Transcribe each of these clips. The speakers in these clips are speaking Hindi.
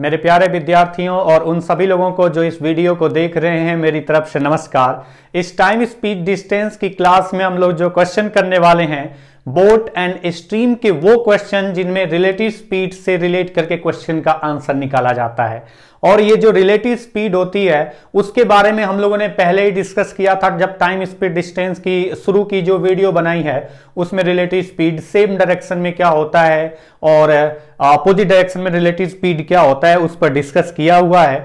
मेरे प्यारे विद्यार्थियों और उन सभी लोगों को जो इस वीडियो को देख रहे हैं मेरी तरफ से नमस्कार इस टाइम स्पीड डिस्टेंस की क्लास में हम लोग जो क्वेश्चन करने वाले हैं बोट एंड स्ट्रीम के वो क्वेश्चन जिनमें रिलेटिव स्पीड से रिलेट करके क्वेश्चन का आंसर निकाला जाता है और ये जो रिलेटिव स्पीड होती है उसके बारे में हम लोगों ने पहले ही डिस्कस किया था जब टाइम स्पीड डिस्टेंस की शुरू की जो वीडियो बनाई है उसमें रिलेटिव स्पीड सेम डायरेक्शन में क्या होता है और अपोजिट डायरेक्शन में रिलेटिव स्पीड क्या होता है उस पर डिस्कस किया हुआ है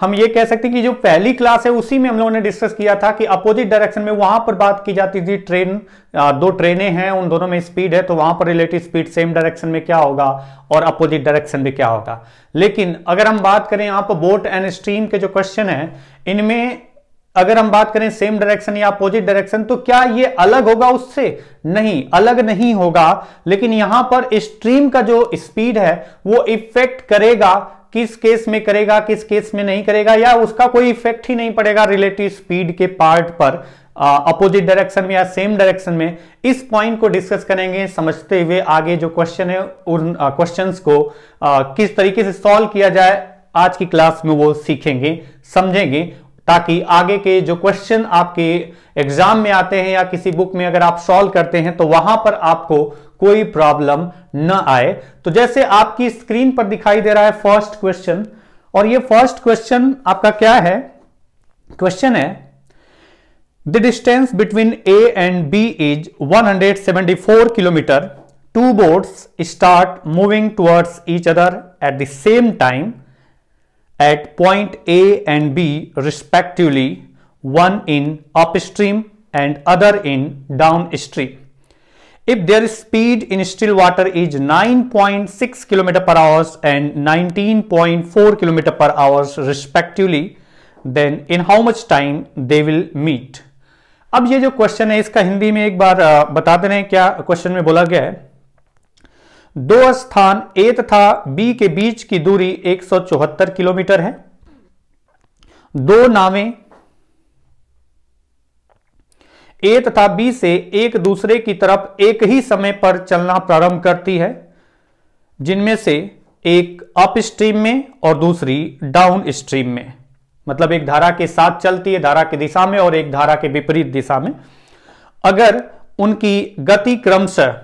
हम ये कह सकते हैं कि जो पहली क्लास है उसी में हम लोगों ने डिस्कस किया था कि अपोजिट डायरेक्शन में वहां पर बात की जाती थी ट्रेन दो ट्रेनें हैं उन दोनों में स्पीड है तो वहां पर रिलेटिव स्पीड सेम डायरेक्शन में क्या होगा और अपोजिट डायरेक्शन में क्या होगा लेकिन अगर हम बात करें यहां पर बोट एंड स्ट्रीम के जो क्वेश्चन है इनमें अगर हम बात करें सेम डायरेक्शन या अपोजिट डायरेक्शन तो क्या ये अलग होगा उससे नहीं अलग नहीं होगा लेकिन यहां पर स्ट्रीम का जो स्पीड है वो इफेक्ट करेगा किस केस में करेगा किस केस में नहीं करेगा या उसका कोई इफेक्ट ही नहीं पड़ेगा रिलेटिव स्पीड के पार्ट पर अपोजिट डायरेक्शन में या सेम डायरेक्शन में इस पॉइंट को डिस्कस करेंगे समझते हुए आगे जो क्वेश्चन है उन क्वेश्चन को आ, किस तरीके से सॉल्व किया जाए आज की क्लास में वो सीखेंगे समझेंगे ताकि आगे के जो क्वेश्चन आपके एग्जाम में आते हैं या किसी बुक में अगर आप सॉल्व करते हैं तो वहां पर आपको कोई प्रॉब्लम न आए तो जैसे आपकी स्क्रीन पर दिखाई दे रहा है फर्स्ट क्वेश्चन और ये फर्स्ट क्वेश्चन आपका क्या है क्वेश्चन है the distance between A and B is 174 kilometre two boats start moving towards each other at the same time at point A and B respectively, one in upstream and other in downstream. If their speed in still water is 9.6 km per hour and 19.4 km per hour respectively, then in how much time they will meet? अब ये जो क्वेश्चन है इसका हिंदी में एक बार बता दे रहे हैं क्या क्वेश्चन में बोला गया है दो स्थान ए तथा बी के बीच की दूरी 174 किलोमीटर है दो नावें ए तथा बी से एक दूसरे की तरफ एक ही समय पर चलना प्रारंभ करती है जिनमें से एक अपस्ट्रीम में और दूसरी डाउन स्ट्रीम में मतलब एक धारा के साथ चलती है धारा की दिशा में और एक धारा के विपरीत दिशा में अगर उनकी गति क्रमशः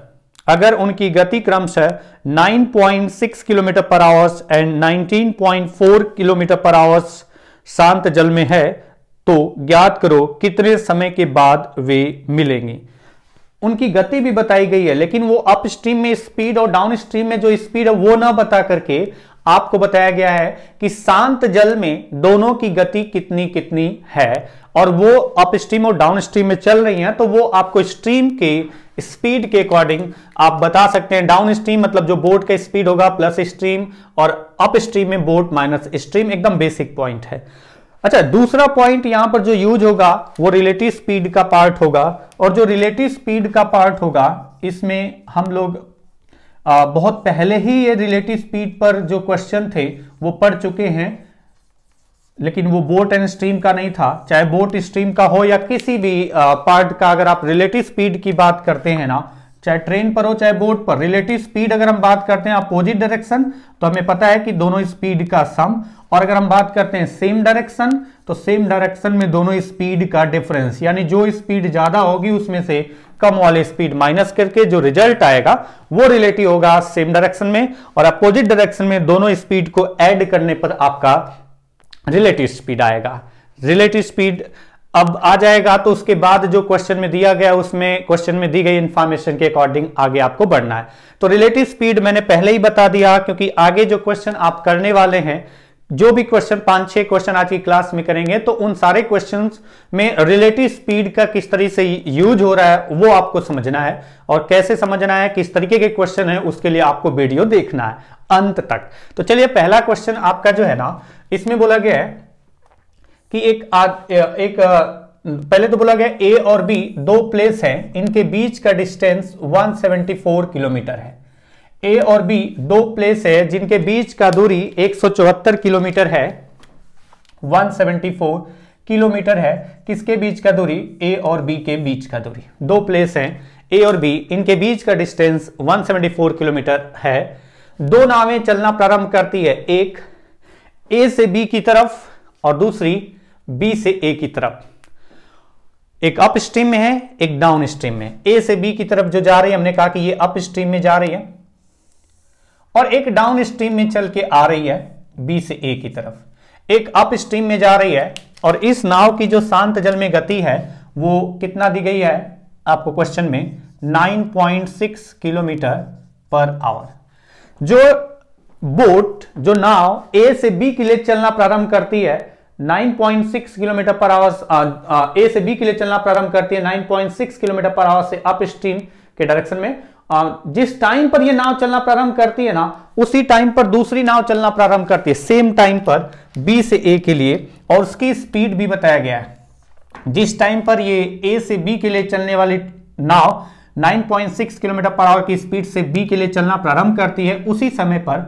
अगर उनकी गति क्रमश 9.6 kilometre per hours and 19.4 kilometre per hours शांत जल में है तो ज्ञात करो कितने समय के बाद वे मिलेंगे उनकी गति भी बताई गई है लेकिन वो अपस्ट्रीम में स्पीड और डाउन स्ट्रीम में जो स्पीड है वो ना बता करके आपको बताया गया है कि शांत जल में दोनों की गति कितनी कितनी है और वो अपस्ट्रीम और डाउन स्ट्रीम में चल रही हैं तो वो आपको स्ट्रीम के स्पीड के अकॉर्डिंग आप बता सकते हैं डाउन स्ट्रीम मतलब जो बोट का स्पीड होगा प्लस स्ट्रीम और अप स्ट्रीम में बोट माइनस स्ट्रीम एकदम बेसिक पॉइंट है अच्छा दूसरा पॉइंट यहां पर जो यूज होगा वो रिलेटिव स्पीड का पार्ट होगा और जो रिलेटिव स्पीड का पार्ट होगा इसमें हम लोग आ, बहुत पहले ही ये रिलेटिव स्पीड पर जो क्वेश्चन थे वो पढ़ चुके हैं लेकिन वो बोट एंड स्ट्रीम का नहीं था चाहे बोट स्ट्रीम का हो या किसी भी पार्ट का अगर आप रिलेटिव स्पीड की बात करते हैं ना चाहे ट्रेन पर हो चाहे बोट पर रिलेटिव स्पीड अगर हम बात करते हैं अपोजिट डायरेक्शन तो हमें पता है कि दोनों स्पीड का सम और अगर हम बात करते हैं सेम डायरेक्शन तो सेम डायरेक्शन में दोनों स्पीड का डिफरेंस यानी जो स्पीड ज्यादा होगी उसमें से कम वाले स्पीड माइनस करके जो रिजल्ट आएगा वो रिलेटिव होगा सेम डायरेक्शन में और अपोजिट डायरेक्शन में दोनों स्पीड को एड करने पर आपका रिलेटिव स्पीड आएगा रिलेटिव स्पीड अब आ जाएगा तो उसके बाद जो क्वेश्चन में दिया गया उसमें क्वेश्चन में दी गई इन्फॉर्मेशन के अकॉर्डिंग आगे आपको बढ़ना है तो रिलेटिव स्पीड मैंने पहले ही बता दिया क्योंकि आगे जो क्वेश्चन आप करने वाले हैं जो भी क्वेश्चन पांच छह क्वेश्चन आज की क्लास में करेंगे तो उन सारे क्वेश्चन में रिलेटिव स्पीड का किस तरह से यूज हो रहा है वो आपको समझना है और कैसे समझना है किस तरीके के क्वेश्चन है उसके लिए आपको वीडियो देखना है अंत तक तो चलिए पहला क्वेश्चन आपका जो है ना इसमें बोला गया है कि एक आद, एक पहले तो बोला गया ए और बी दो प्लेस हैं इनके बीच का डिस्टेंस 174 किलोमीटर है ए और बी दो प्लेस है जिनके बीच का दूरी एक किलोमीटर है 174 किलोमीटर है किसके बीच का दूरी ए और बी के बीच का दूरी दो प्लेस हैं ए और बी इनके बीच का डिस्टेंस 174 किलोमीटर है दो नावें चलना प्रारंभ करती है एक ए से बी की तरफ और दूसरी बी से ए की तरफ एक अप स्ट्रीम में है एक डाउन स्ट्रीम में ए से बी की तरफ जो जा रही है हमने कहा कि ये अप स्ट्रीम में जा रही है और एक डाउन स्ट्रीम में चल के आ रही है बी से ए की तरफ एक अप स्ट्रीम में जा रही है और इस नाव की जो शांत जल में गति है वो कितना दी गई है आपको क्वेश्चन में 9.6 किलोमीटर पर आवर जो बोट जो नाव ए से बी के लिए चलना प्रारंभ करती है 9.6 किलोमीटर पर आवर्स ए से बी के लिए चलना प्रारंभ करती है 9.6 किलोमीटर पर आवर्स से अप स्ट्रीम के डायरेक्शन में आ, जिस टाइम पर यह नाव चलना प्रारंभ करती है ना उसी टाइम पर दूसरी नाव चलना प्रारंभ करती है सेम टाइम पर बी से ए के लिए और उसकी स्पीड भी बताया गया है जिस टाइम पर ये ए से बी के लिए चलने वाली नाव 9.6 किलोमीटर पर आवर की स्पीड से बी के लिए चलना प्रारंभ करती है उसी समय पर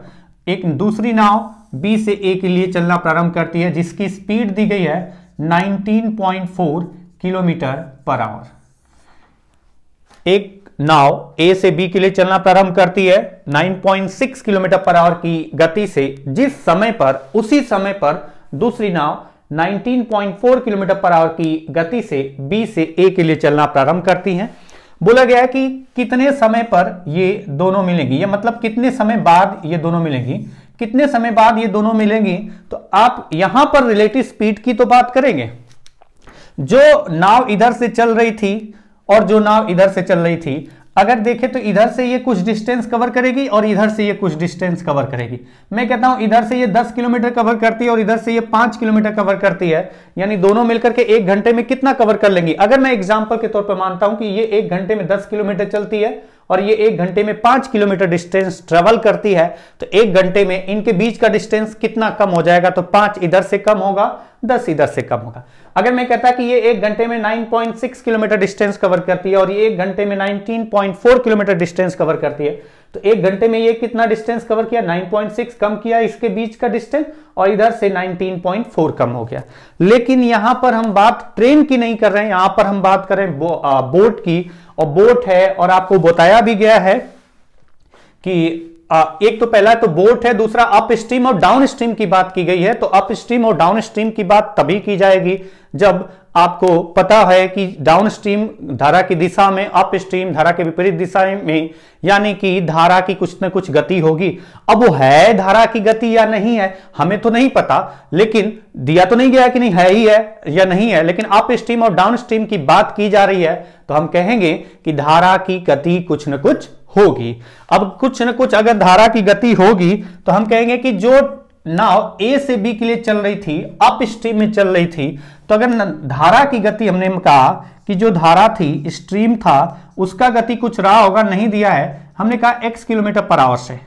एक दूसरी नाव बी से ए के लिए चलना प्रारंभ करती है जिसकी स्पीड दी गई है 19.4 किलोमीटर पर आवर एक नाव ए से बी के लिए चलना प्रारंभ करती है 9.6 किलोमीटर पर आवर की गति से जिस समय पर उसी समय पर दूसरी नाव 19.4 किलोमीटर पर आवर की गति से बी से ए के लिए चलना प्रारंभ करती है बोला गया है कि कितने समय पर ये दोनों मिलेंगी या मतलब कितने समय बाद ये दोनों मिलेंगी कितने समय बाद ये दोनों मिलेंगी तो आप यहां पर रिलेटिव स्पीड की तो बात करेंगे जो नाव इधर से चल रही थी और जो नाव इधर से चल रही थी अगर देखें तो इधर से ये कुछ डिस्टेंस कवर करेगी और इधर से ये कुछ डिस्टेंस कवर करेगी मैं कहता हूं इधर से ये 10 किलोमीटर कवर करती है और इधर से ये 5 किलोमीटर कवर करती है यानी दोनों मिलकर के एक घंटे में कितना कवर कर लेंगी अगर मैं एग्जाम्पल के तौर पर मानता हूं कि ये एक घंटे में दस किलोमीटर चलती है और ये एक घंटे में पांच किलोमीटर डिस्टेंस ट्रेवल करती है तो एक घंटे में इनके बीच का डिस्टेंस कितना कम हो जाएगा तो पांच इधर से कम होगा दस ही दस से कम होगा अगर मैं कहता कि ये एक घंटे में 9.6 किलोमीटर डिस्टेंस कवर करती है और ये एक घंटे में 19.4 किलोमीटर डिस्टेंस कवर करती है तो एक घंटे में ये कितना डिस्टेंस कवर किया 9.6 कम किया इसके बीच का डिस्टेंस और इधर से 19.4 कम हो गया लेकिन यहां पर हम बात ट्रेन की नहीं कर रहे हैं यहां पर हम बात कर रहे हैं बो, बोट की और बोट है और आपको बताया भी गया है कि आ, एक तो पहला तो बोट है दूसरा अप स्ट्रीम और डाउन स्ट्रीम की बात की गई है तो अप स्ट्रीम और डाउन स्ट्रीम की बात तभी की जाएगी जब आपको पता है कि डाउन स्ट्रीम धारा की दिशा में अप स्ट्रीम धारा के विपरीत दिशा में यानी कि धारा की कुछ ना कुछ गति होगी अब वो है धारा की गति या नहीं है हमें तो नहीं पता लेकिन दिया तो नहीं गया कि नहीं है ही है या नहीं है लेकिन अप स्ट्रीम और डाउन स्ट्रीम की बात की जा रही है तो हम कहेंगे कि धारा की गति कुछ ना कुछ होगी अब कुछ न कुछ अगर धारा की गति होगी तो हम कहेंगे कि जो नाव ए से बी के लिए चल रही थी अप स्ट्रीम में चल रही थी तो अगर धारा की गति हमने कहा कि जो धारा थी स्ट्रीम था उसका गति कुछ रहा होगा नहीं दिया है हमने कहा एक्स किलोमीटर पर आवर से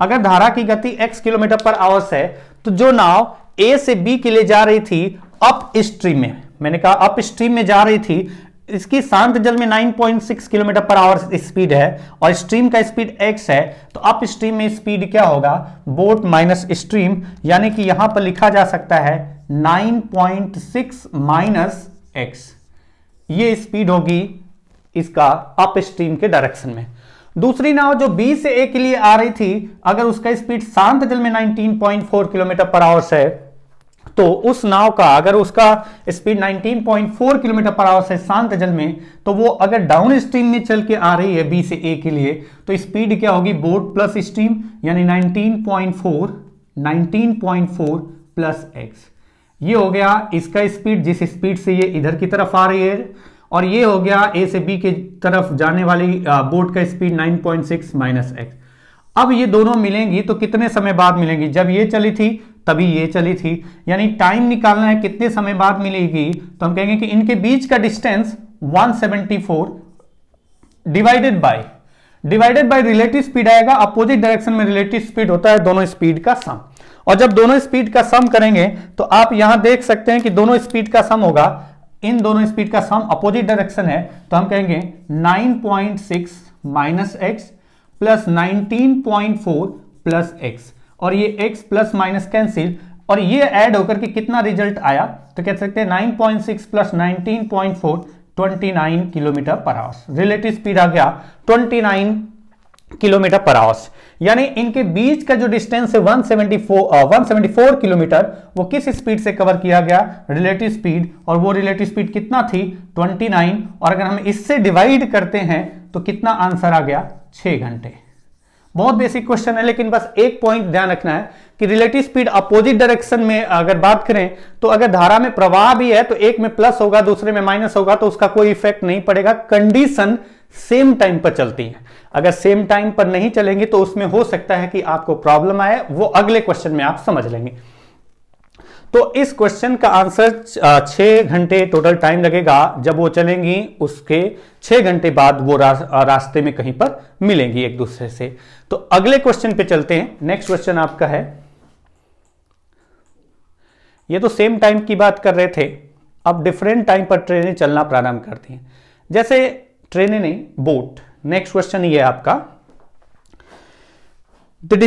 अगर धारा की गति एक्स किलोमीटर पर आवर से तो जो नाव ए से बी के लिए जा रही थी अप स्ट्रीम में मैंने कहा अप स्ट्रीम में जा रही थी इसकी शांत जल में 9.6 किलोमीटर पर आवर स्पीड है और स्ट्रीम का स्पीड x है तो अप स्ट्रीम में स्पीड क्या होगा बोट माइनस स्ट्रीम यानी कि यहां पर लिखा जा सकता है 9.6 माइनस एक्स ये स्पीड होगी इसका अप स्ट्रीम के डायरेक्शन में दूसरी नाव जो बी से ए के लिए आ रही थी अगर उसका स्पीड शांत जल में 19.4 किलोमीटर पर आवर्स है तो उस नाव का अगर उसका स्पीड 19.4 किलोमीटर पर आवर से शांत जल में तो वो अगर डाउन स्ट्रीम में चल के आ रही है बी से ए के लिए तो स्पीड क्या होगी बोट प्लस स्ट्रीम यानी 19.4 19.4 प्लस एक्स ये हो गया इसका स्पीड जिस स्पीड से ये इधर की तरफ आ रही है और ये हो गया ए से बी के तरफ जाने वाली बोट का स्पीड नाइन माइनस एक्स अब ये दोनों मिलेंगी तो कितने समय बाद मिलेंगी जब ये चली थी तभी ये चली थी यानी टाइम निकालना है कितने समय बाद मिलेगी तो हम कहेंगे कि इनके बीच का distance 174 divided by divided by relative speed आएगा अपोजिट डायरेक्शन में रिलेटिव स्पीड होता है दोनों स्पीड का सम और जब दोनों स्पीड का सम करेंगे तो आप यहां देख सकते हैं कि दोनों स्पीड का सम होगा इन दोनों स्पीड का सम अपोजिट डायरेक्शन है तो हम कहेंगे 9.6 point six minus x plus nineteen point four plus x और ये x प्लस माइनस कैंसिल और ये ऐड होकर के कितना रिजल्ट आया तो कह सकते हैं 9.6 point six plus nineteen point four twenty nine kilometre per hours relative speed आ गया twenty nine kilometre per hours यानी इनके बीच का जो डिस्टेंस है 174 174 किलोमीटर वो किस स्पीड से कवर किया गया रिलेटिव स्पीड और वो रिलेटिव स्पीड कितना थी 29 और अगर हम इससे डिवाइड करते हैं तो कितना आंसर आ गया 6 घंटे बहुत बेसिक क्वेश्चन है लेकिन बस एक पॉइंट ध्यान रखना है कि रिलेटिव स्पीड अपोजिट डायरेक्शन में अगर बात करें तो अगर धारा में प्रवाह भी है तो एक में प्लस होगा दूसरे में माइनस होगा तो उसका कोई इफेक्ट नहीं पड़ेगा कंडीशन सेम टाइम पर चलती है अगर सेम टाइम पर नहीं चलेंगे तो उसमें हो सकता है कि आपको प्रॉब्लम आए वो अगले क्वेश्चन में आप समझ लेंगे तो इस क्वेश्चन का आंसर छः घंटे टोटल टाइम लगेगा जब वो चलेंगी उसके छः घंटे बाद वो रा, रास्ते में कहीं पर मिलेंगी एक दूसरे से तो अगले क्वेश्चन पे चलते हैं नेक्स्ट क्वेश्चन आपका है ये तो सेम टाइम की बात कर रहे थे अब डिफरेंट टाइम पर ट्रेनें चलना प्रारंभ करती हैं जैसे ट्रेनें नहीं बोट नेक्स्ट क्वेश्चन ये आपका The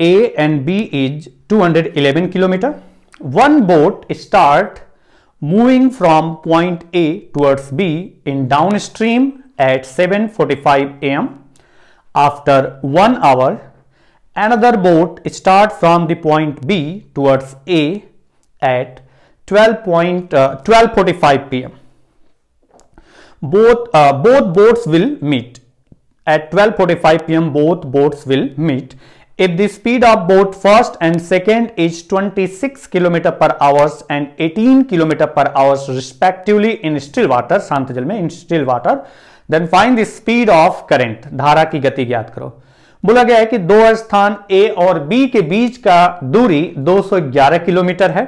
A and B is two hundred 211 kilometre one boat start moving from point A towards B in downstream at 7.45 am. After one hour, another boat start from the point B towards A at 12.45 uh, pm. Both, uh, both boats will meet. At 12.45 pm, both boats will meet If the speed of both first and second is 26 km per hours and 18 km per hours respectively in still water, शांत जल में in still water, then find the speed of current, धारा की गति ज्ञात करो बोला गया है कि दो स्थान A और B के बीच का दूरी 211 किलोमीटर है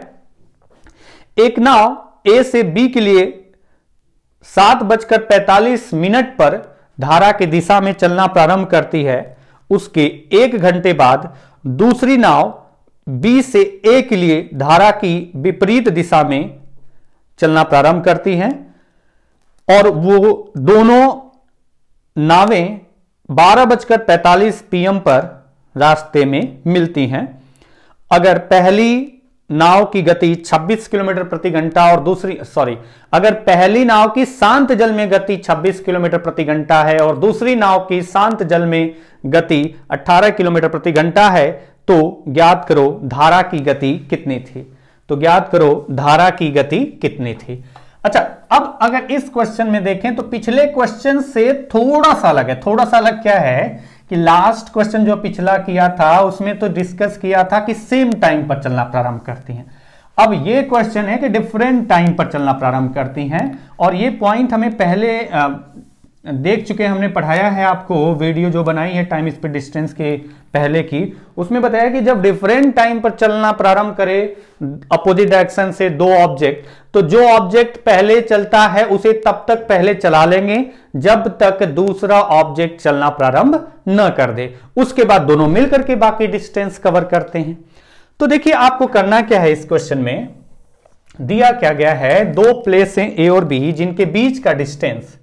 एक नाव A से B के लिए सात बजकर पैतालीस मिनट पर धारा की दिशा में चलना प्रारंभ करती है उसके एक घंटे बाद दूसरी नाव बी से ए के लिए धारा की विपरीत दिशा में चलना प्रारंभ करती है और वो दोनों नावें बारह बजकर पैंतालीस पीएम पर रास्ते में मिलती हैं अगर पहली नाव की गति 26 किलोमीटर प्रति घंटा और दूसरी सॉरी अगर पहली नाव की शांत जल में गति 26 किलोमीटर प्रति घंटा है और दूसरी नाव की शांत जल में गति 18 किलोमीटर प्रति घंटा है तो ज्ञात करो धारा की गति कितनी थी तो ज्ञात करो धारा की गति कितनी थी अच्छा अब अगर इस क्वेश्चन में देखें तो पिछले क्वेश्चन से थोड़ा सा अलग है थोड़ा सा अलग क्या है कि लास्ट क्वेश्चन जो पिछला किया था उसमें तो डिस्कस किया था कि सेम टाइम पर चलना प्रारंभ करती हैं अब ये क्वेश्चन है कि डिफरेंट टाइम पर चलना प्रारंभ करती हैं और ये पॉइंट हमें पहले देख चुके हमने पढ़ाया है आपको वीडियो जो बनाई है टाइम स्पीड डिस्टेंस के पहले की उसमें बताया कि जब डिफरेंट टाइम पर चलना प्रारंभ करे अपोजिट डायरेक्शन से दो ऑब्जेक्ट तो जो ऑब्जेक्ट पहले चलता है उसे तब तक पहले चला लेंगे जब तक दूसरा ऑब्जेक्ट चलना प्रारंभ न कर दे उसके बाद दोनों मिलकर के बाकी डिस्टेंस कवर करते हैं तो देखिए आपको करना क्या है इस क्वेश्चन में दिया क्या गया है दो प्लेस ए और बी जिनके बीच का डिस्टेंस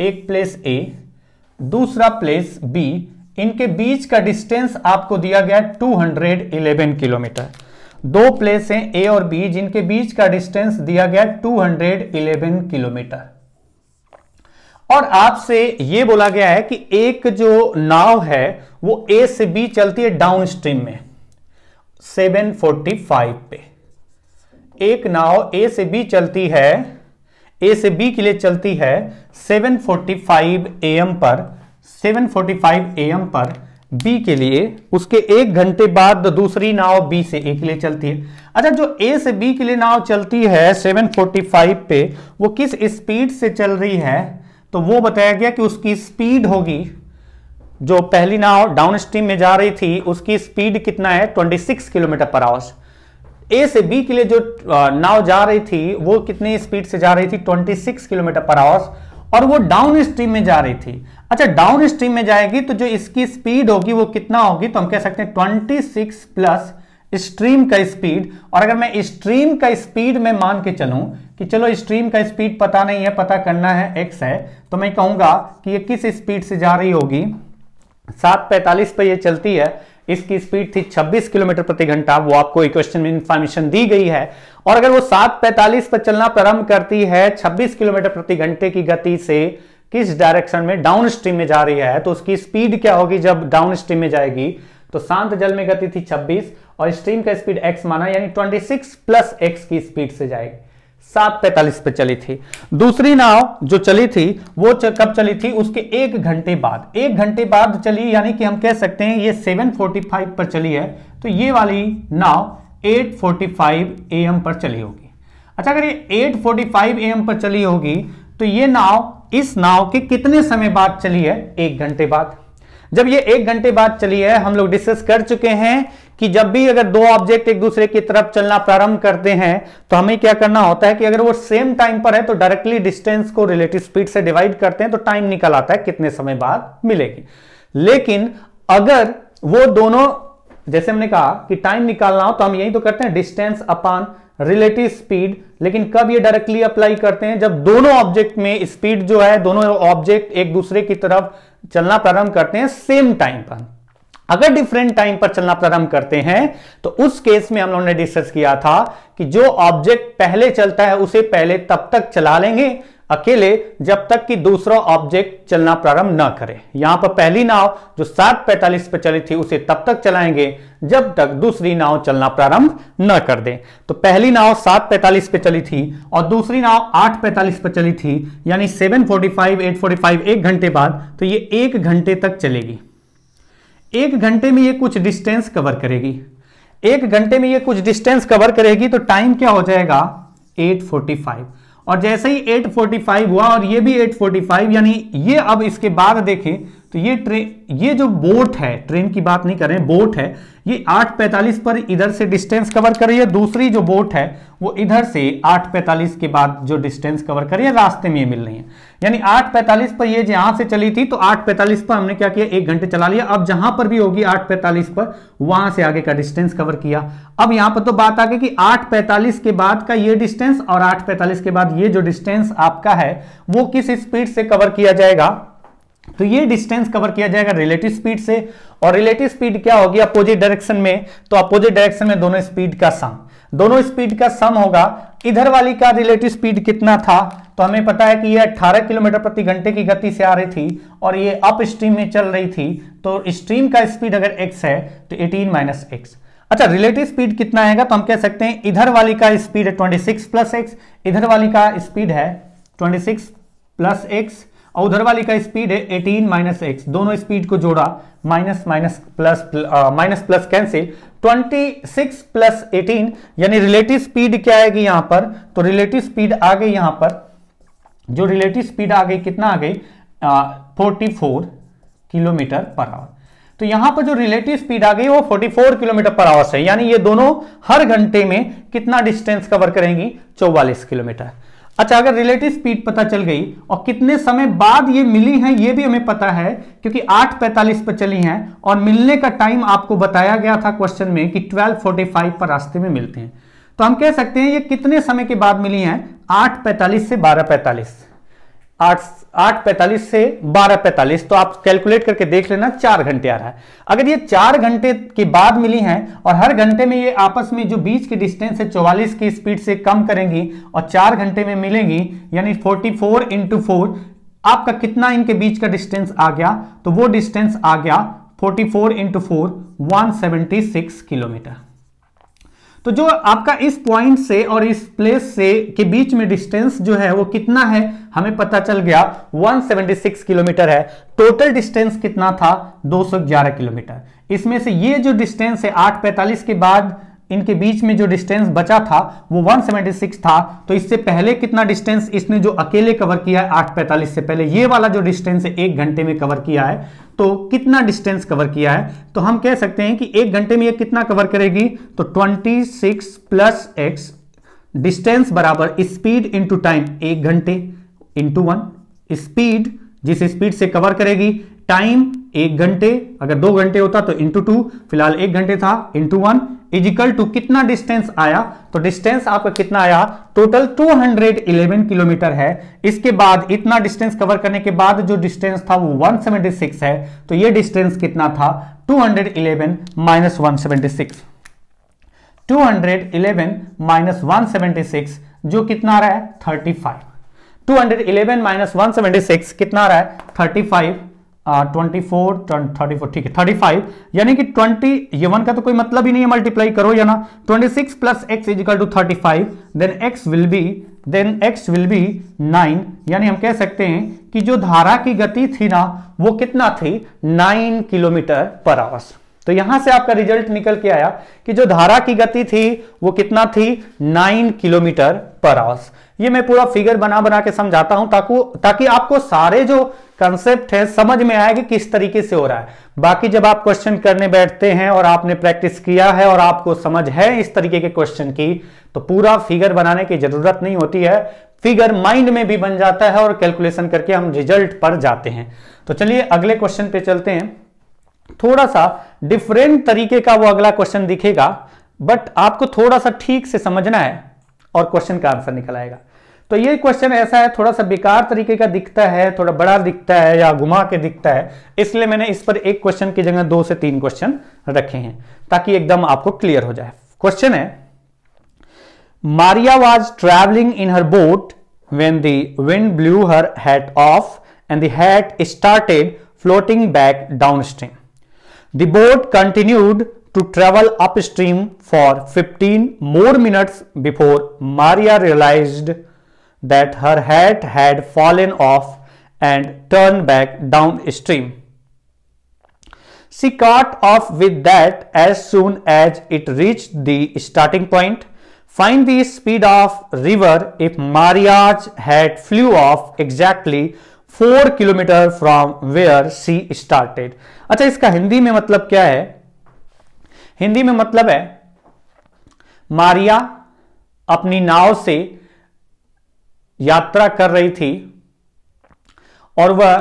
एक प्लेस ए दूसरा प्लेस बी इनके बीच का डिस्टेंस आपको दिया गया है 211 किलोमीटर दो प्लेस हैं ए और बी जिनके बीच का डिस्टेंस दिया गया है 211 किलोमीटर और आपसे यह बोला गया है कि एक जो नाव है वो ए से बी चलती है डाउन स्ट्रीम में 745 पे एक नाव ए से बी चलती है ए से बी के लिए चलती है 7:45 फोर्टी एम पर 7:45 फोर्टी एम पर बी के लिए उसके एक घंटे बाद दूसरी नाव बी से ए के लिए चलती है अच्छा जो ए से बी के लिए नाव चलती है 7:45 पे वो किस स्पीड से चल रही है तो वो बताया गया कि उसकी स्पीड होगी जो पहली नाव डाउन स्ट्रीम में जा रही थी उसकी स्पीड कितना है 26 किलोमीटर पर आवर्स ए से बी के लिए जो नाव जा रही थी वो कितने स्पीड से जा रही थी 26 किलोमीटर पर आवर्स और वो डाउन स्ट्रीम में जा रही थी अच्छा डाउन स्ट्रीम में जाएगी तो जो इसकी स्पीड होगी वो कितना होगी तो हम कह सकते हैं 26 प्लस स्ट्रीम का स्पीड और अगर मैं स्ट्रीम का स्पीड में मान के चलूं कि चलो स्ट्रीम का स्पीड पता नहीं है पता करना है एक्स है तो मैं कहूंगा कि ये किस स्पीड से जा रही होगी सात पैंतालीस पर ये चलती है इसकी स्पीड थी 26 किलोमीटर प्रति घंटा वो आपको इक्वेशन में इंफॉर्मेशन दी गई है और अगर वो 7:45 पर चलना प्रारंभ करती है 26 किलोमीटर प्रति घंटे की गति से किस डायरेक्शन में डाउन स्ट्रीम में जा रही है तो उसकी स्पीड क्या होगी जब डाउन स्ट्रीम में जाएगी तो शांत जल में गति थी छब्बीस और स्ट्रीम का स्पीड एक्स माना यानी सिक्स प्लस एक्स की स्पीड से जाएगी सात पैंतालीस पे चली थी दूसरी नाव जो चली थी वो कब चली थी उसके एक घंटे बाद एक घंटे बाद चली यानी कि हम कह सकते हैं ये 7:45 पर चली है तो ये वाली नाव 8:45 फोर्टी एम पर चली होगी अच्छा अगर ये 8:45 फोर्टी एम पर चली होगी तो ये नाव इस नाव के कितने समय बाद चली है एक घंटे बाद जब ये एक घंटे बाद चली है हम लोग डिस्कस कर चुके हैं कि जब भी अगर दो ऑब्जेक्ट एक दूसरे की तरफ चलना प्रारंभ करते हैं तो हमें क्या करना होता है कि अगर वो सेम टाइम पर है तो डायरेक्टली डिस्टेंस को रिलेटिव स्पीड से डिवाइड करते हैं तो टाइम निकल आता है कितने समय बाद मिलेगी लेकिन अगर वो दोनों जैसे हमने कहा कि टाइम निकालना हो तो हम यही तो करते हैं डिस्टेंस अपॉन रिलेटिव स्पीड लेकिन कब ये डायरेक्टली अप्लाई करते हैं जब दोनों ऑब्जेक्ट में स्पीड जो है दोनों ऑब्जेक्ट एक दूसरे की तरफ चलना प्रारंभ करते हैं सेम टाइम पर अगर डिफरेंट टाइम पर चलना प्रारंभ करते हैं तो उस केस में हम लोगों ने डिस्कस किया था कि जो ऑब्जेक्ट पहले चलता है उसे पहले तब तक चला लेंगे अकेले जब तक कि दूसरा ऑब्जेक्ट चलना प्रारंभ न करे यहां पर पहली नाव जो सात पैंतालीस पर चली थी उसे तब तक चलाएंगे जब तक दूसरी नाव चलना प्रारंभ न कर दे तो पहली नाव सात पैंतालीस पे चली थी और दूसरी नाव आठ पैंतालीस पर चली थी यानी seven forty five eight forty five एक घंटे बाद तो ये एक घंटे तक चलेगी एक घंटे में ये कुछ डिस्टेंस कवर करेगी एक घंटे में ये कुछ डिस्टेंस कवर करेगी तो टाइम क्या हो जाएगा एट फोर्टी फाइव और जैसे ही 845 हुआ और ये भी 845 यानी ये अब इसके बाद देखें तो ये ट्रेन ये जो बोट है ट्रेन की बात नहीं कर रहे हैं बोट है ये 8:45 पर इधर से डिस्टेंस कवर कर रही है दूसरी जो बोट है वो इधर से 8:45 के बाद जो डिस्टेंस कवर कर रही है रास्ते में ये मिल रही है यानी 8:45 पर ये जहां से चली थी तो 8:45 पर हमने क्या किया एक घंटे चला लिया अब जहां पर भी होगी 8:45 पर वहां से आगे का डिस्टेंस कवर किया अब यहां पर तो बात आ गई कि आठ के बाद का ये डिस्टेंस और आठ के बाद ये जो डिस्टेंस आपका है वो किस स्पीड से कवर किया जाएगा तो ये डिस्टेंस कवर किया जाएगा रिलेटिव स्पीड से और रिलेटिव स्पीड क्या होगी अपोजिट डायरेक्शन में तो अपोजिट डायरेक्शन में दोनों स्पीड का सम दोनों स्पीड का सम होगा इधर वाली का रिलेटिव स्पीड कितना था तो हमें पता है कि ये 18 किलोमीटर प्रति घंटे की गति से आ रही थी और ये अप स्ट्रीम में चल रही थी तो स्ट्रीम का स्पीड अगर x है तो 18 माइनस एक्स अच्छा रिलेटिव स्पीड कितना आएगा तो हम कह सकते हैं इधर वाली का स्पीड है ट्वेंटी प्लस एक्स इधर वाली का स्पीड है ट्वेंटी प्लस एक्स और उधर वाली का स्पीड है एटीन माइनस एक्स दोनों स्पीड को जोड़ा minus minus plus minus plus cancel six plus eighteen यानी रिलेटिव स्पीड क्या आएगी यहां पर तो रिलेटिव स्पीड आ गई यहां पर जो रिलेटिव स्पीड आ गई कितना आ गई forty four kilometre per hour तो यहां पर जो रिलेटिव स्पीड आ गई वो 44 किलोमीटर पर आवर है यानी ये दोनों हर घंटे में कितना डिस्टेंस कवर करेंगी चौवालीस किलोमीटर अच्छा अगर रिलेटिव स्पीड पता चल गई और कितने समय बाद ये मिली हैं ये भी हमें पता है क्योंकि 8:45 पर चली हैं और मिलने का टाइम आपको बताया गया था क्वेश्चन में कि 12:45 पर रास्ते में मिलते हैं तो हम कह सकते हैं ये कितने समय के बाद मिली हैं 8:45 से 12:45 आठ से बारह पैंतालीस तो आप कैलकुलेट करके देख लेना चार घंटे आ रहा है अगर ये चार घंटे के बाद मिली हैं और हर घंटे में ये आपस में जो बीच की डिस्टेंस है चौवालीस की स्पीड से कम करेंगी और चार घंटे में मिलेंगी यानी फोर्टी फोर इंटू फोर आपका कितना इनके बीच का डिस्टेंस आ गया तो वो डिस्टेंस आ गया forty four into four one seventy six kilometre तो जो आपका इस पॉइंट से और इस प्लेस से के बीच में डिस्टेंस जो है वो कितना है हमें पता चल गया 176 किलोमीटर है टोटल डिस्टेंस कितना था 211 किलोमीटर इसमें से ये जो डिस्टेंस है 845 के बाद इनके बीच में जो डिस्टेंस बचा था वो 176 था तो इससे पहले कितना डिस्टेंस इसने जो अकेले कवर किया है 845 से पहले ये वाला जो डिस्टेंस है एक घंटे में कवर किया है तो कितना डिस्टेंस कवर किया है तो हम कह सकते हैं कि एक घंटे में ये कितना कवर करेगी तो 26 सिक्स प्लस एक्स डिस्टेंस बराबर स्पीड इंटू टाइम एक घंटे इंटू वन स्पीड जिस स्पीड से कवर करेगी टाइम एक घंटे अगर दो घंटे होता तो इंटू टू फिलहाल एक घंटे था इंटू वन इजिकल टू कितना डिस्टेंस आया तो डिस्टेंस आपका कितना आया टोटल 211 किलोमीटर है इसके बाद इतना डिस्टेंस कवर करने के बाद जो डिस्टेंस था वो 176 है तो ये डिस्टेंस कितना था 211 hundred eleven minus one seventy जो कितना रहा है 35 211 माइनस वन कितना रहा है 35 ट्वेंटी फोर थर्टी फोर ठीक है थर्टी फाइव यानी कि ट्वेंटी ये वन का तो कोई मतलब ही नहीं है मल्टीप्लाई करो या ना twenty six plus x is equal to thirty five then x will be then x will be nine यानी हम कह सकते हैं कि जो धारा की गति थी ना वो कितना थी नाइन किलोमीटर पर आवर्स तो यहां से आपका रिजल्ट निकल के आया कि जो धारा की गति थी वो कितना थी नाइन किलोमीटर पर आवर्स ये मैं पूरा फिगर बना बना के समझाता हूं ताकि ताकि आपको सारे जो कंसेप्ट है समझ में आए कि किस तरीके से हो रहा है बाकी जब आप क्वेश्चन करने बैठते हैं और आपने प्रैक्टिस किया है और आपको समझ है इस तरीके के क्वेश्चन की तो पूरा फिगर बनाने की जरूरत नहीं होती है फिगर माइंड में भी बन जाता है और कैलकुलेशन करके हम रिजल्ट पर जाते हैं तो चलिए अगले क्वेश्चन पे चलते हैं थोड़ा सा डिफरेंट तरीके का वो अगला क्वेश्चन दिखेगा बट आपको थोड़ा सा ठीक से समझना है और क्वेश्चन का आंसर निकल आएगा तो ये क्वेश्चन ऐसा है थोड़ा सा बेकार तरीके का दिखता है थोड़ा बड़ा दिखता है या घुमा के दिखता है इसलिए मैंने इस पर एक क्वेश्चन की जगह दो से तीन क्वेश्चन रखे हैं ताकि एकदम आपको क्लियर हो जाए क्वेश्चन है Maria was travelling in her boat when the wind blew her hat off and the hat started back down stream the boat continued to travel upstream for 15 more minutes before Maria realized that her hat had fallen off and turned back downstream. She caught off with that as soon as it reached the starting point. Find the speed of river if Maria's hat flew off exactly four kilometre from where she started अच्छा इसका हिंदी में मतलब क्या है हिंदी में मतलब है मारिया अपनी नाव से यात्रा कर रही थी और वह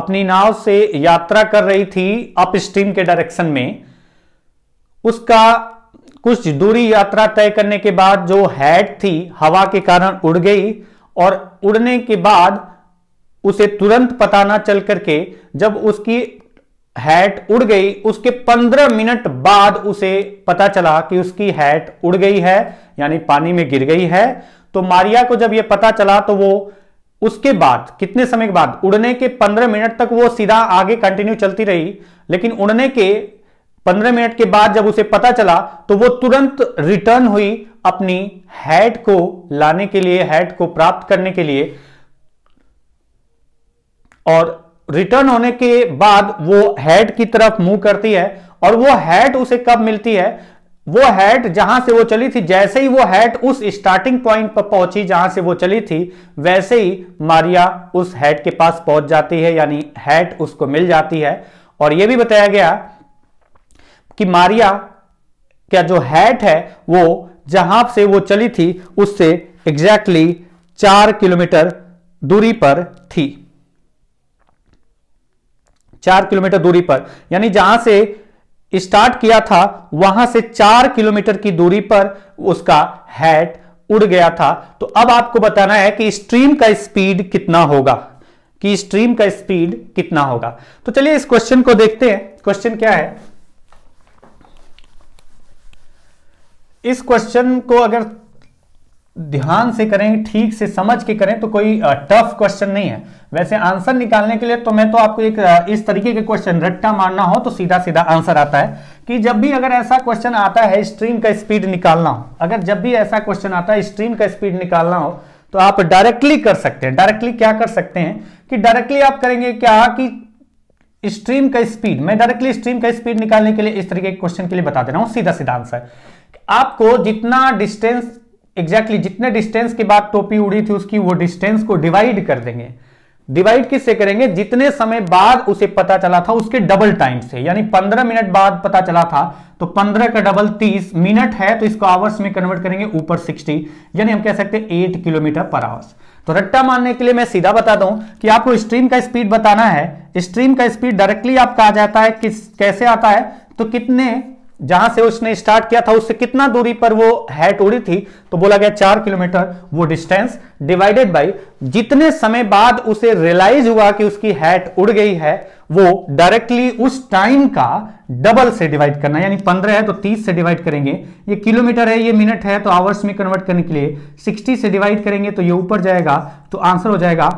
अपनी नाव से यात्रा कर रही थी अपस्ट्रीम के डायरेक्शन में उसका कुछ दूरी यात्रा तय करने के बाद जो हैड थी हवा के कारण उड़ गई और उड़ने के बाद उसे तुरंत पता ना चल करके जब उसकी हैट उड़ गई उसके 15 मिनट बाद उसे पता चला कि उसकी हैट उड़ गई है यानी पानी में गिर गई है तो मारिया को जब यह पता चला तो वो उसके बाद कितने समय के बाद उड़ने के 15 मिनट तक वो सीधा आगे कंटिन्यू चलती रही लेकिन उड़ने के 15 मिनट के बाद जब उसे पता चला तो वो तुरंत रिटर्न हुई अपनी हैट को लाने के लिए हैट को प्राप्त करने के लिए और रिटर्न होने के बाद वो हेड की तरफ मूव करती है और वो हेड उसे कब मिलती है वो हैट जहां से वो चली थी जैसे ही वो हैट उस स्टार्टिंग पॉइंट पर पहुंची जहां से वो चली थी वैसे ही मारिया उस हेड के पास पहुंच जाती है यानी हैट उसको मिल जाती है और यह भी बताया गया कि मारिया क्या जो हैट है वो जहां से वो चली थी उससे एग्जैक्टली exactly चार किलोमीटर दूरी पर थी चार किलोमीटर दूरी पर यानी जहां से स्टार्ट किया था वहां से चार किलोमीटर की दूरी पर उसका हैट उड़ गया था तो अब आपको बताना है कि स्ट्रीम का स्पीड कितना होगा कि स्ट्रीम का स्पीड कितना होगा तो चलिए इस क्वेश्चन को देखते हैं क्वेश्चन क्या है इस क्वेश्चन को अगर ध्यान से करें ठीक से समझ के करें तो कोई टफ क्वेश्चन नहीं है वैसे आंसर निकालने के लिए तो मैं तो आपको एक इस तरीके के क्वेश्चन रट्टा मारना हो तो सीधा सीधा आंसर आता है कि जब भी अगर ऐसा क्वेश्चन आता है स्ट्रीम का स्पीड निकालना हो अगर जब भी ऐसा क्वेश्चन आता है स्ट्रीम का स्पीड निकालना हो तो आप डायरेक्टली कर सकते हैं डायरेक्टली क्या कर सकते हैं कि डायरेक्टली आप करेंगे क्या कि स्ट्रीम का स्पीड मैं डायरेक्टली स्ट्रीम का स्पीड निकालने के लिए इस तरीके के क्वेश्चन के लिए बता दे रहा हूं सीधा सीधा आंसर आपको जितना डिस्टेंस एग्जैक्टली exactly, जितने डिस्टेंस के बाद टोपी उड़ी थी उसकी वो डिस्टेंस को डिवाइड कर देंगे डिवाइड किससे करेंगे जितने समय बाद उसे पता चला था उसके डबल टाइम से यानी 15 मिनट बाद पता चला था तो 15 का डबल 30 मिनट है तो इसको आवर्स में कन्वर्ट करेंगे ऊपर 60 यानी हम कह सकते हैं 8 किलोमीटर पर आवर्स तो रट्टा मानने के लिए मैं सीधा बता दूं कि आपको स्ट्रीम का स्पीड बताना है स्ट्रीम का स्पीड डायरेक्टली आपका आ जाता है किस कैसे आता है तो कितने जहां से उसने स्टार्ट किया था उससे कितना दूरी पर वो हैट उड़ी थी तो बोला गया चार किलोमीटर वो डिस्टेंस डिवाइडेड बाय जितने समय बाद उसे रियलाइज हुआ कि उसकी हैट उड़ गई है वो डायरेक्टली उस टाइम का डबल से डिवाइड करना यानी पंद्रह है तो तीस से डिवाइड करेंगे ये किलोमीटर है ये मिनट है तो आवर्स में कन्वर्ट करने के लिए सिक्सटी से डिवाइड करेंगे तो ये ऊपर जाएगा तो आंसर हो जाएगा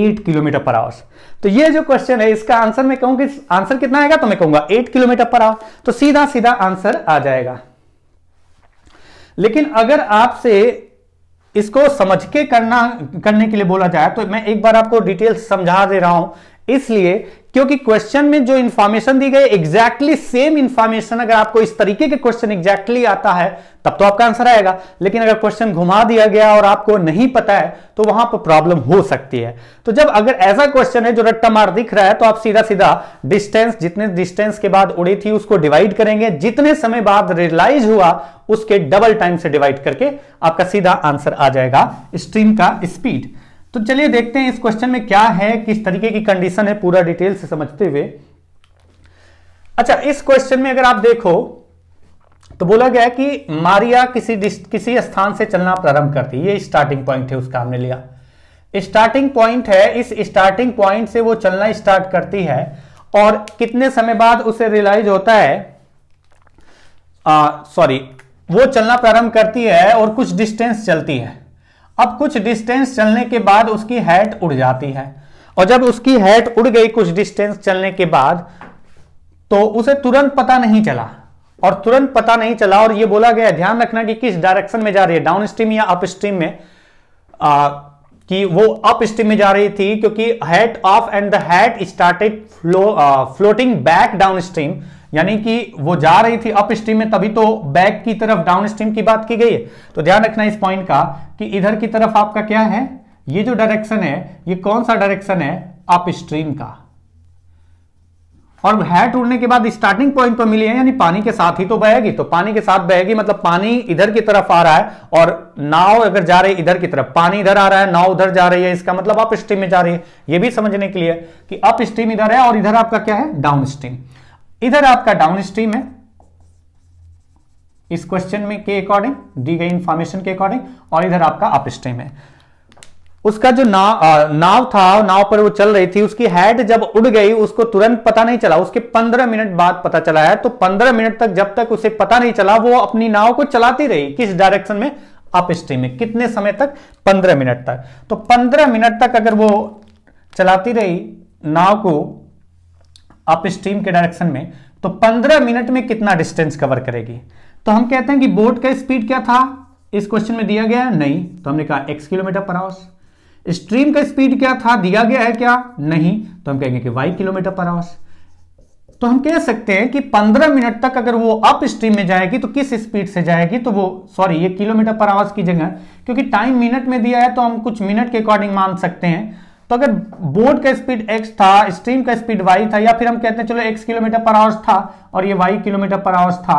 एट किलोमीटर पर आवर्स तो ये जो क्वेश्चन है इसका आंसर मैं कहूंगी आंसर कितना आएगा तो मैं कहूंगा एट किलोमीटर पर आवर तो सीधा सीधा आंसर आ जाएगा लेकिन अगर आपसे इसको समझ के करना करने के लिए बोला जाए तो मैं एक बार आपको डिटेल समझा दे रहा हूं इसलिए क्योंकि क्वेश्चन में जो इंफॉर्मेशन दी गई एग्जैक्टली सेम इंफॉर्मेशन अगर आपको इस तरीके के क्वेश्चन एग्जैक्टली आता है तब तो आपका आंसर आएगा लेकिन अगर क्वेश्चन घुमा दिया गया और आपको नहीं पता है तो वहां पर प्रॉब्लम हो सकती है तो जब अगर ऐसा क्वेश्चन है जो रट्टा मार दिख रहा है तो आप सीधा सीधा डिस्टेंस जितने डिस्टेंस के बाद उड़ी थी उसको डिवाइड करेंगे जितने समय बाद रियलाइज हुआ उसके डबल टाइम से डिवाइड करके आपका सीधा आंसर आ जाएगा स्ट्रीम का स्पीड तो चलिए देखते हैं इस क्वेश्चन में क्या है किस तरीके की कंडीशन है पूरा डिटेल से समझते हुए अच्छा इस क्वेश्चन में अगर आप देखो तो बोला गया है कि मारिया किसी किसी स्थान से चलना प्रारंभ करती है ये स्टार्टिंग पॉइंट है उसका हमने लिया स्टार्टिंग पॉइंट है इस स्टार्टिंग पॉइंट से वो चलना स्टार्ट करती है और कितने समय बाद उसे रियलाइज होता है सॉरी वो चलना प्रारंभ करती है और कुछ डिस्टेंस चलती है अब कुछ डिस्टेंस चलने के बाद उसकी हैट उड़ जाती है और जब उसकी हैट उड़ गई कुछ डिस्टेंस चलने के बाद तो उसे तुरंत पता नहीं चला और तुरंत पता नहीं चला और यह बोला गया ध्यान रखना कि किस डायरेक्शन में जा रही है डाउन स्ट्रीम या अप स्ट्रीम में आ, कि वो अप स्ट्रीम में जा रही थी क्योंकि hat off and the hat started flow floating back down downstream यानी कि वो जा रही थी अप स्ट्रीम में तभी तो बैक की तरफ डाउन स्ट्रीम की बात की गई है तो ध्यान रखना इस पॉइंट का कि इधर की तरफ आपका क्या है ये जो डायरेक्शन है ये कौन सा डायरेक्शन है अप स्ट्रीम का और हैट उड़ने के बाद स्टार्टिंग पॉइंट पर मिली है यानी पानी के साथ ही तो बहेगी तो पानी के साथ बहेगी मतलब पानी इधर की तरफ आ रहा है और नाव अगर जा रही इधर की तरफ पानी इधर आ रहा है नाव उधर जा रही है इसका मतलब अप स्ट्रीम में जा रही है यह भी समझने के लिए कि अप स्ट्रीम इधर है और इधर आपका क्या है डाउन स्ट्रीम इधर आपका डाउन स्ट्रीम है इस क्वेश्चन में के अकॉर्डिंग दी गई इंफॉर्मेशन के अकॉर्डिंग और इधर आपका अप है उसका जो नाव नाव था नाव पर वो चल रही थी उसकी हेड जब उड़ गई उसको तुरंत पता नहीं चला उसके 15 मिनट बाद पता चला है तो 15 मिनट तक जब तक उसे पता नहीं चला वो अपनी नाव को चलाती रही किस डायरेक्शन में अप स्ट्रीम में कितने समय तक 15 मिनट तक तो 15 मिनट तक अगर वो चलाती रही नाव को अप स्ट्रीम के डायरेक्शन में तो 15 मिनट में कितना डिस्टेंस कवर करेगी तो हम कहते हैं कि बोट का स्पीड क्या था इस क्वेश्चन में दिया गया है नहीं तो हमने कहा x kilometre per hours stream का स्पीड क्या था दिया गया है क्या नहीं तो हम कहेंगे कि वाई किलोमीटर पर आवर्स तो हम कह सकते हैं कि 15 मिनट तक अगर वो अप स्ट्रीम में जाएगी तो किस स्पीड से जाएगी तो वो सॉरी ये किलोमीटर पर आवर्स की जगह क्योंकि टाइम मिनट में दिया है तो हम कुछ मिनट के अकॉर्डिंग मान सकते हैं तो अगर बोट का स्पीड एक्स था स्ट्रीम का स्पीड वाई था या फिर हम कहते हैं चलो एक्स किलोमीटर पर आवर्स था और ये वाई किलोमीटर पर आवर्स था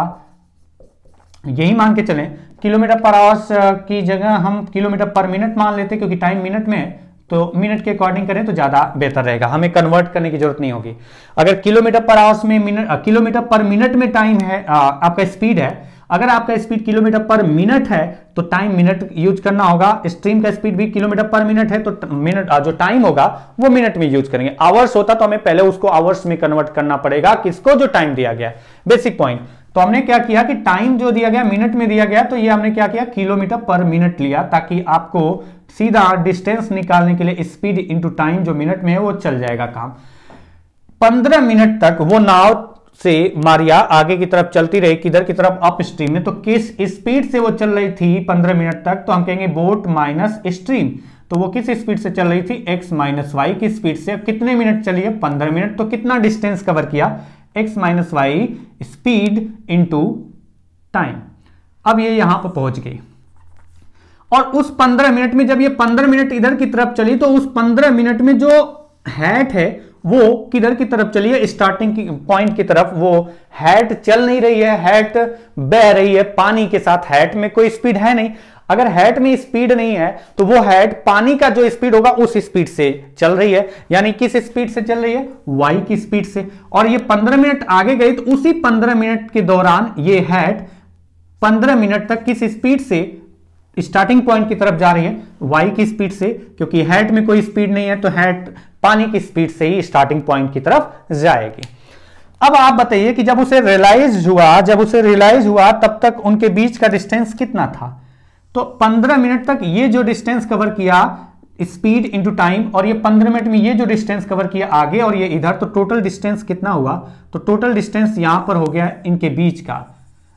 यही मान के चले किलोमीटर पर आवर्स की जगह हम किलोमीटर पर मिनट मान लेते क्योंकि टाइम मिनट में तो मिनट के अकॉर्डिंग करें तो ज्यादा बेहतर रहेगा हमें कन्वर्ट करने की जरूरत नहीं होगी अगर किलोमीटर पर आवर्स में मिनट किलोमीटर पर मिनट में टाइम है आ, आपका स्पीड है अगर आपका स्पीड किलोमीटर पर मिनट है तो टाइम मिनट यूज करना होगा स्ट्रीम का स्पीड भी किलोमीटर पर मिनट है तो मिनट जो टाइम होगा वो मिनट में यूज करेंगे आवर्स होता तो हमें पहले उसको आवर्स में कन्वर्ट करना पड़ेगा किसको जो टाइम दिया गया बेसिक पॉइंट तो हमने क्या किया कि टाइम जो दिया गया मिनट में दिया गया तो ये हमने क्या किया किलोमीटर पर मिनट लिया ताकि आपको सीधा डिस्टेंस निकालने के लिए स्पीड इंटू टाइम जो मिनट में है वो चल जाएगा काम पंद्रह मिनट तक वो नाव से मारिया आगे की तरफ चलती रही किधर की तरफ अप स्ट्रीम में तो किस स्पीड से वो चल रही थी पंद्रह मिनट तक तो हम कहेंगे बोट माइनस स्ट्रीम तो वो किस स्पीड से चल रही थी x माइनस वाई की स्पीड से कितने मिनट चली है पंद्रह मिनट तो कितना डिस्टेंस कवर किया x minus y speed into time अब ये यहां पर पहुंच गई और उस पंद्रह मिनट में जब ये पंद्रह मिनट इधर की तरफ चली तो उस पंद्रह मिनट में जो हैट है वो किधर की तरफ चली है स्टार्टिंग पॉइंट की तरफ वो हैट चल नहीं रही है हैट बह रही है पानी के साथ हैट में कोई स्पीड है नहीं अगर हैट में स्पीड नहीं है तो वो हैट पानी का जो स्पीड होगा उस स्पीड से चल रही है यानी किस स्पीड से चल रही है वाई की स्पीड से और ये पंद्रह मिनट आगे गई तो उसी पंद्रह मिनट के दौरान ये हैट पंद्रह मिनट तक किस स्पीड से स्टार्टिंग पॉइंट की तरफ जा रही है वाई की स्पीड से क्योंकि हैट में कोई स्पीड नहीं है तो हैट पानी की स्पीड से ही स्टार्टिंग पॉइंट की तरफ जाएगी अब आप बताइए कि जब उसे रियलाइज हुआ जब उसे रियलाइज हुआ तब तक उनके बीच का डिस्टेंस कितना था तो 15 मिनट तक ये जो डिस्टेंस कवर किया स्पीड इनटू टाइम और ये 15 मिनट में ये जो डिस्टेंस कवर किया आगे और ये इधर तो टोटल डिस्टेंस कितना हुआ तो टोटल डिस्टेंस यहां पर हो गया इनके बीच का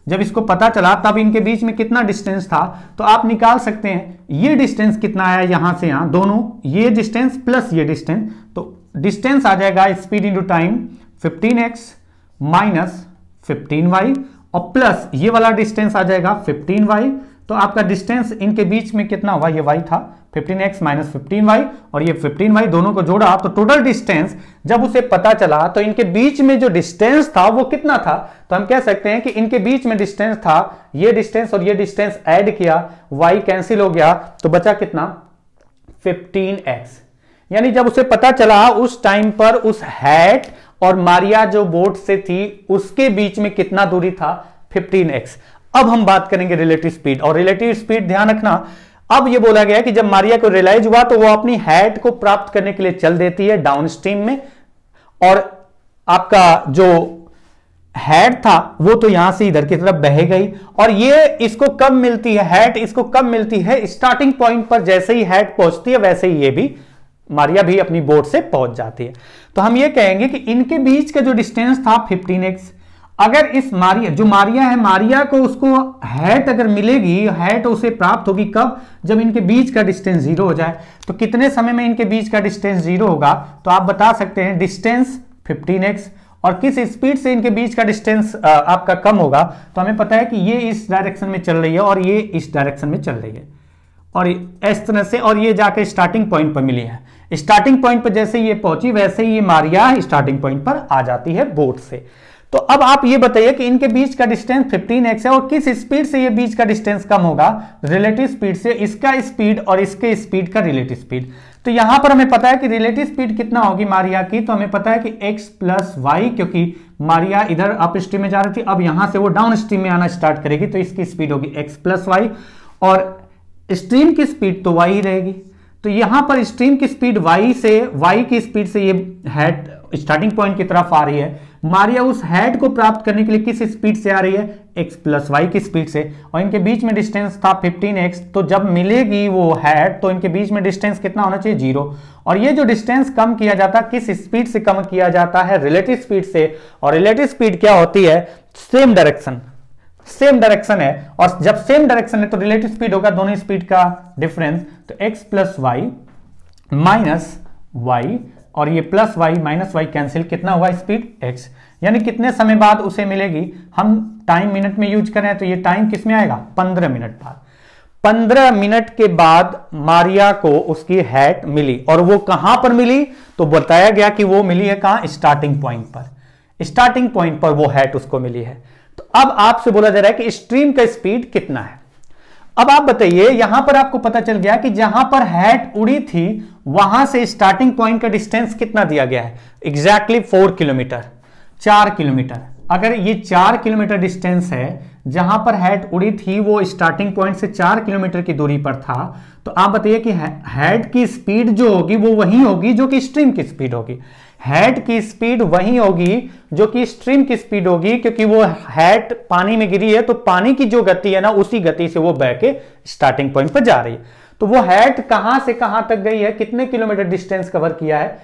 जब इसको पता चला तब इनके बीच में कितना डिस्टेंस था तो आप निकाल सकते हैं ये डिस्टेंस कितना आया यहां से यहां दोनों ये डिस्टेंस प्लस ये डिस्टेंस तो डिस्टेंस आ जाएगा speed to time 15x x minus fifteen और प्लस ये वाला डिस्टेंस आ जाएगा 15y तो आपका डिस्टेंस इनके बीच में कितना हुआ ये वाई था fifteen x minus fifteen y और ये फिफ्टीन वाई दोनों को जोड़ा तो टोटल डिस्टेंस जब उसे पता चला तो इनके बीच में जो डिस्टेंस था वो कितना था तो हम कह सकते हैं कि इनके बीच में डिस्टेंस था ये डिस्टेंस और ये डिस्टेंस ऐड किया वाई कैंसिल हो गया तो बचा कितना फिफ्टीन एक्स यानी जब उसे पता चला उस टाइम पर उस हैट और मारिया जो बोट से थी उसके बीच में कितना दूरी था एक्स अब हम बात करेंगे रिलेटिव स्पीड और रिलेटिव स्पीड ध्यान रखना अब ये बोला गया कि जब मारिया को रियलाइज हुआ तो वो अपनी हैट को प्राप्त करने के लिए चल देती है डाउन स्ट्रीम में और आपका जो हैड था वो तो यहां से इधर की तरफ बह गई और ये इसको कब मिलती है हैट इसको कब मिलती है स्टार्टिंग पॉइंट पर जैसे ही हैट पहुंचती है वैसे ही ये भी मारिया भी अपनी बोट से पहुंच जाती है तो हम ये कहेंगे कि इनके बीच का जो डिस्टेंस था फिफ्टीन एक्स अगर इस मारिया जो मारिया है मारिया को उसको हैट अगर मिलेगी हैट उसे प्राप्त होगी कब जब इनके बीच का डिस्टेंस जीरो हो जाए तो कितने समय में इनके बीच का डिस्टेंस जीरो होगा तो आप बता सकते हैं डिस्टेंस 15x और किस स्पीड से इनके बीच का डिस्टेंस आपका कम होगा तो हमें पता है कि ये इस डायरेक्शन में चल रही है और ये इस डायरेक्शन में चल रही है और इस तरह से और ये जाकर स्टार्टिंग पॉइंट पर मिली है स्टार्टिंग पॉइंट पर जैसे ये पहुंची वैसे ही ये मारिया स्टार्टिंग पॉइंट पर आ जाती है बोट से तो अब आप ये बताइए कि इनके बीच का डिस्टेंस 15x है और किस स्पीड से ये बीच का डिस्टेंस कम होगा रिलेटिव स्पीड से इसका स्पीड और इसके स्पीड का रिलेटिव स्पीड तो यहां पर हमें पता है कि रिलेटिव स्पीड कितना होगी मारिया की तो हमें पता है कि x प्लस वाई क्योंकि मारिया इधर अप स्ट्रीम में जा रही थी अब यहां से वो डाउन स्ट्रीम में आना स्टार्ट करेगी तो इसकी स्पीड होगी x प्लस वाई और स्ट्रीम की स्पीड तो y रहेगी तो यहां पर स्ट्रीम की स्पीड y से y की स्पीड से ये हेड स्टार्टिंग पॉइंट की तरफ आ रही है मारिया उस हेड को प्राप्त करने के लिए किस स्पीड से आ रही है एक्स प्लस वाई की स्पीड से और इनके बीच में डिस्टेंस था 15x तो जब मिलेगी वो हेड तो इनके बीच में डिस्टेंस कितना होना चाहिए जीरो और ये जो डिस्टेंस कम किया जाता है किस स्पीड से कम किया जाता है रिलेटिव स्पीड से और रिलेटिव स्पीड क्या होती है सेम डायरेक्शन सेम डायरेक्शन है और जब सेम डायरेक्शन है तो रिलेटिव स्पीड होगा दोनों स्पीड का डिफरेंस तो x plus y minus y और ये plus y minus y cancel कितना हुआ स्पीड एक्स यानी कितने समय बाद उसे मिलेगी हम टाइम मिनट में यूज करें तो ये टाइम किस में आएगा पंद्रह मिनट बाद पंद्रह मिनट के बाद मारिया को उसकी हैट मिली और वो कहां पर मिली तो बताया गया कि वो मिली है कहां स्टार्टिंग पॉइंट पर स्टार्टिंग पॉइंट पर वो हैट उसको मिली है तो अब आपसे बोला जा रहा है कि स्ट्रीम का स्पीड कितना है अब आप बताइए यहां पर आपको पता चल गया कि जहां पर हैट उड़ी थी वहां से स्टार्टिंग पॉइंट का डिस्टेंस कितना दिया गया है एग्जैक्टली फोर किलोमीटर चार किलोमीटर अगर ये चार किलोमीटर डिस्टेंस है जहां पर हैट उड़ी थी वो स्टार्टिंग पॉइंट से चार किलोमीटर की दूरी पर था तो आप बताइए कि हैट की स्पीड जो होगी वो वही होगी जो कि स्ट्रीम की स्पीड होगी हेड की स्पीड वही होगी जो कि स्ट्रीम की स्पीड होगी क्योंकि वो हेड पानी में गिरी है तो पानी की जो गति है ना उसी गति से वो बह के स्टार्टिंग पॉइंट पर जा रही है तो वो हेड कहां से कहां तक गई है कितने किलोमीटर डिस्टेंस कवर किया है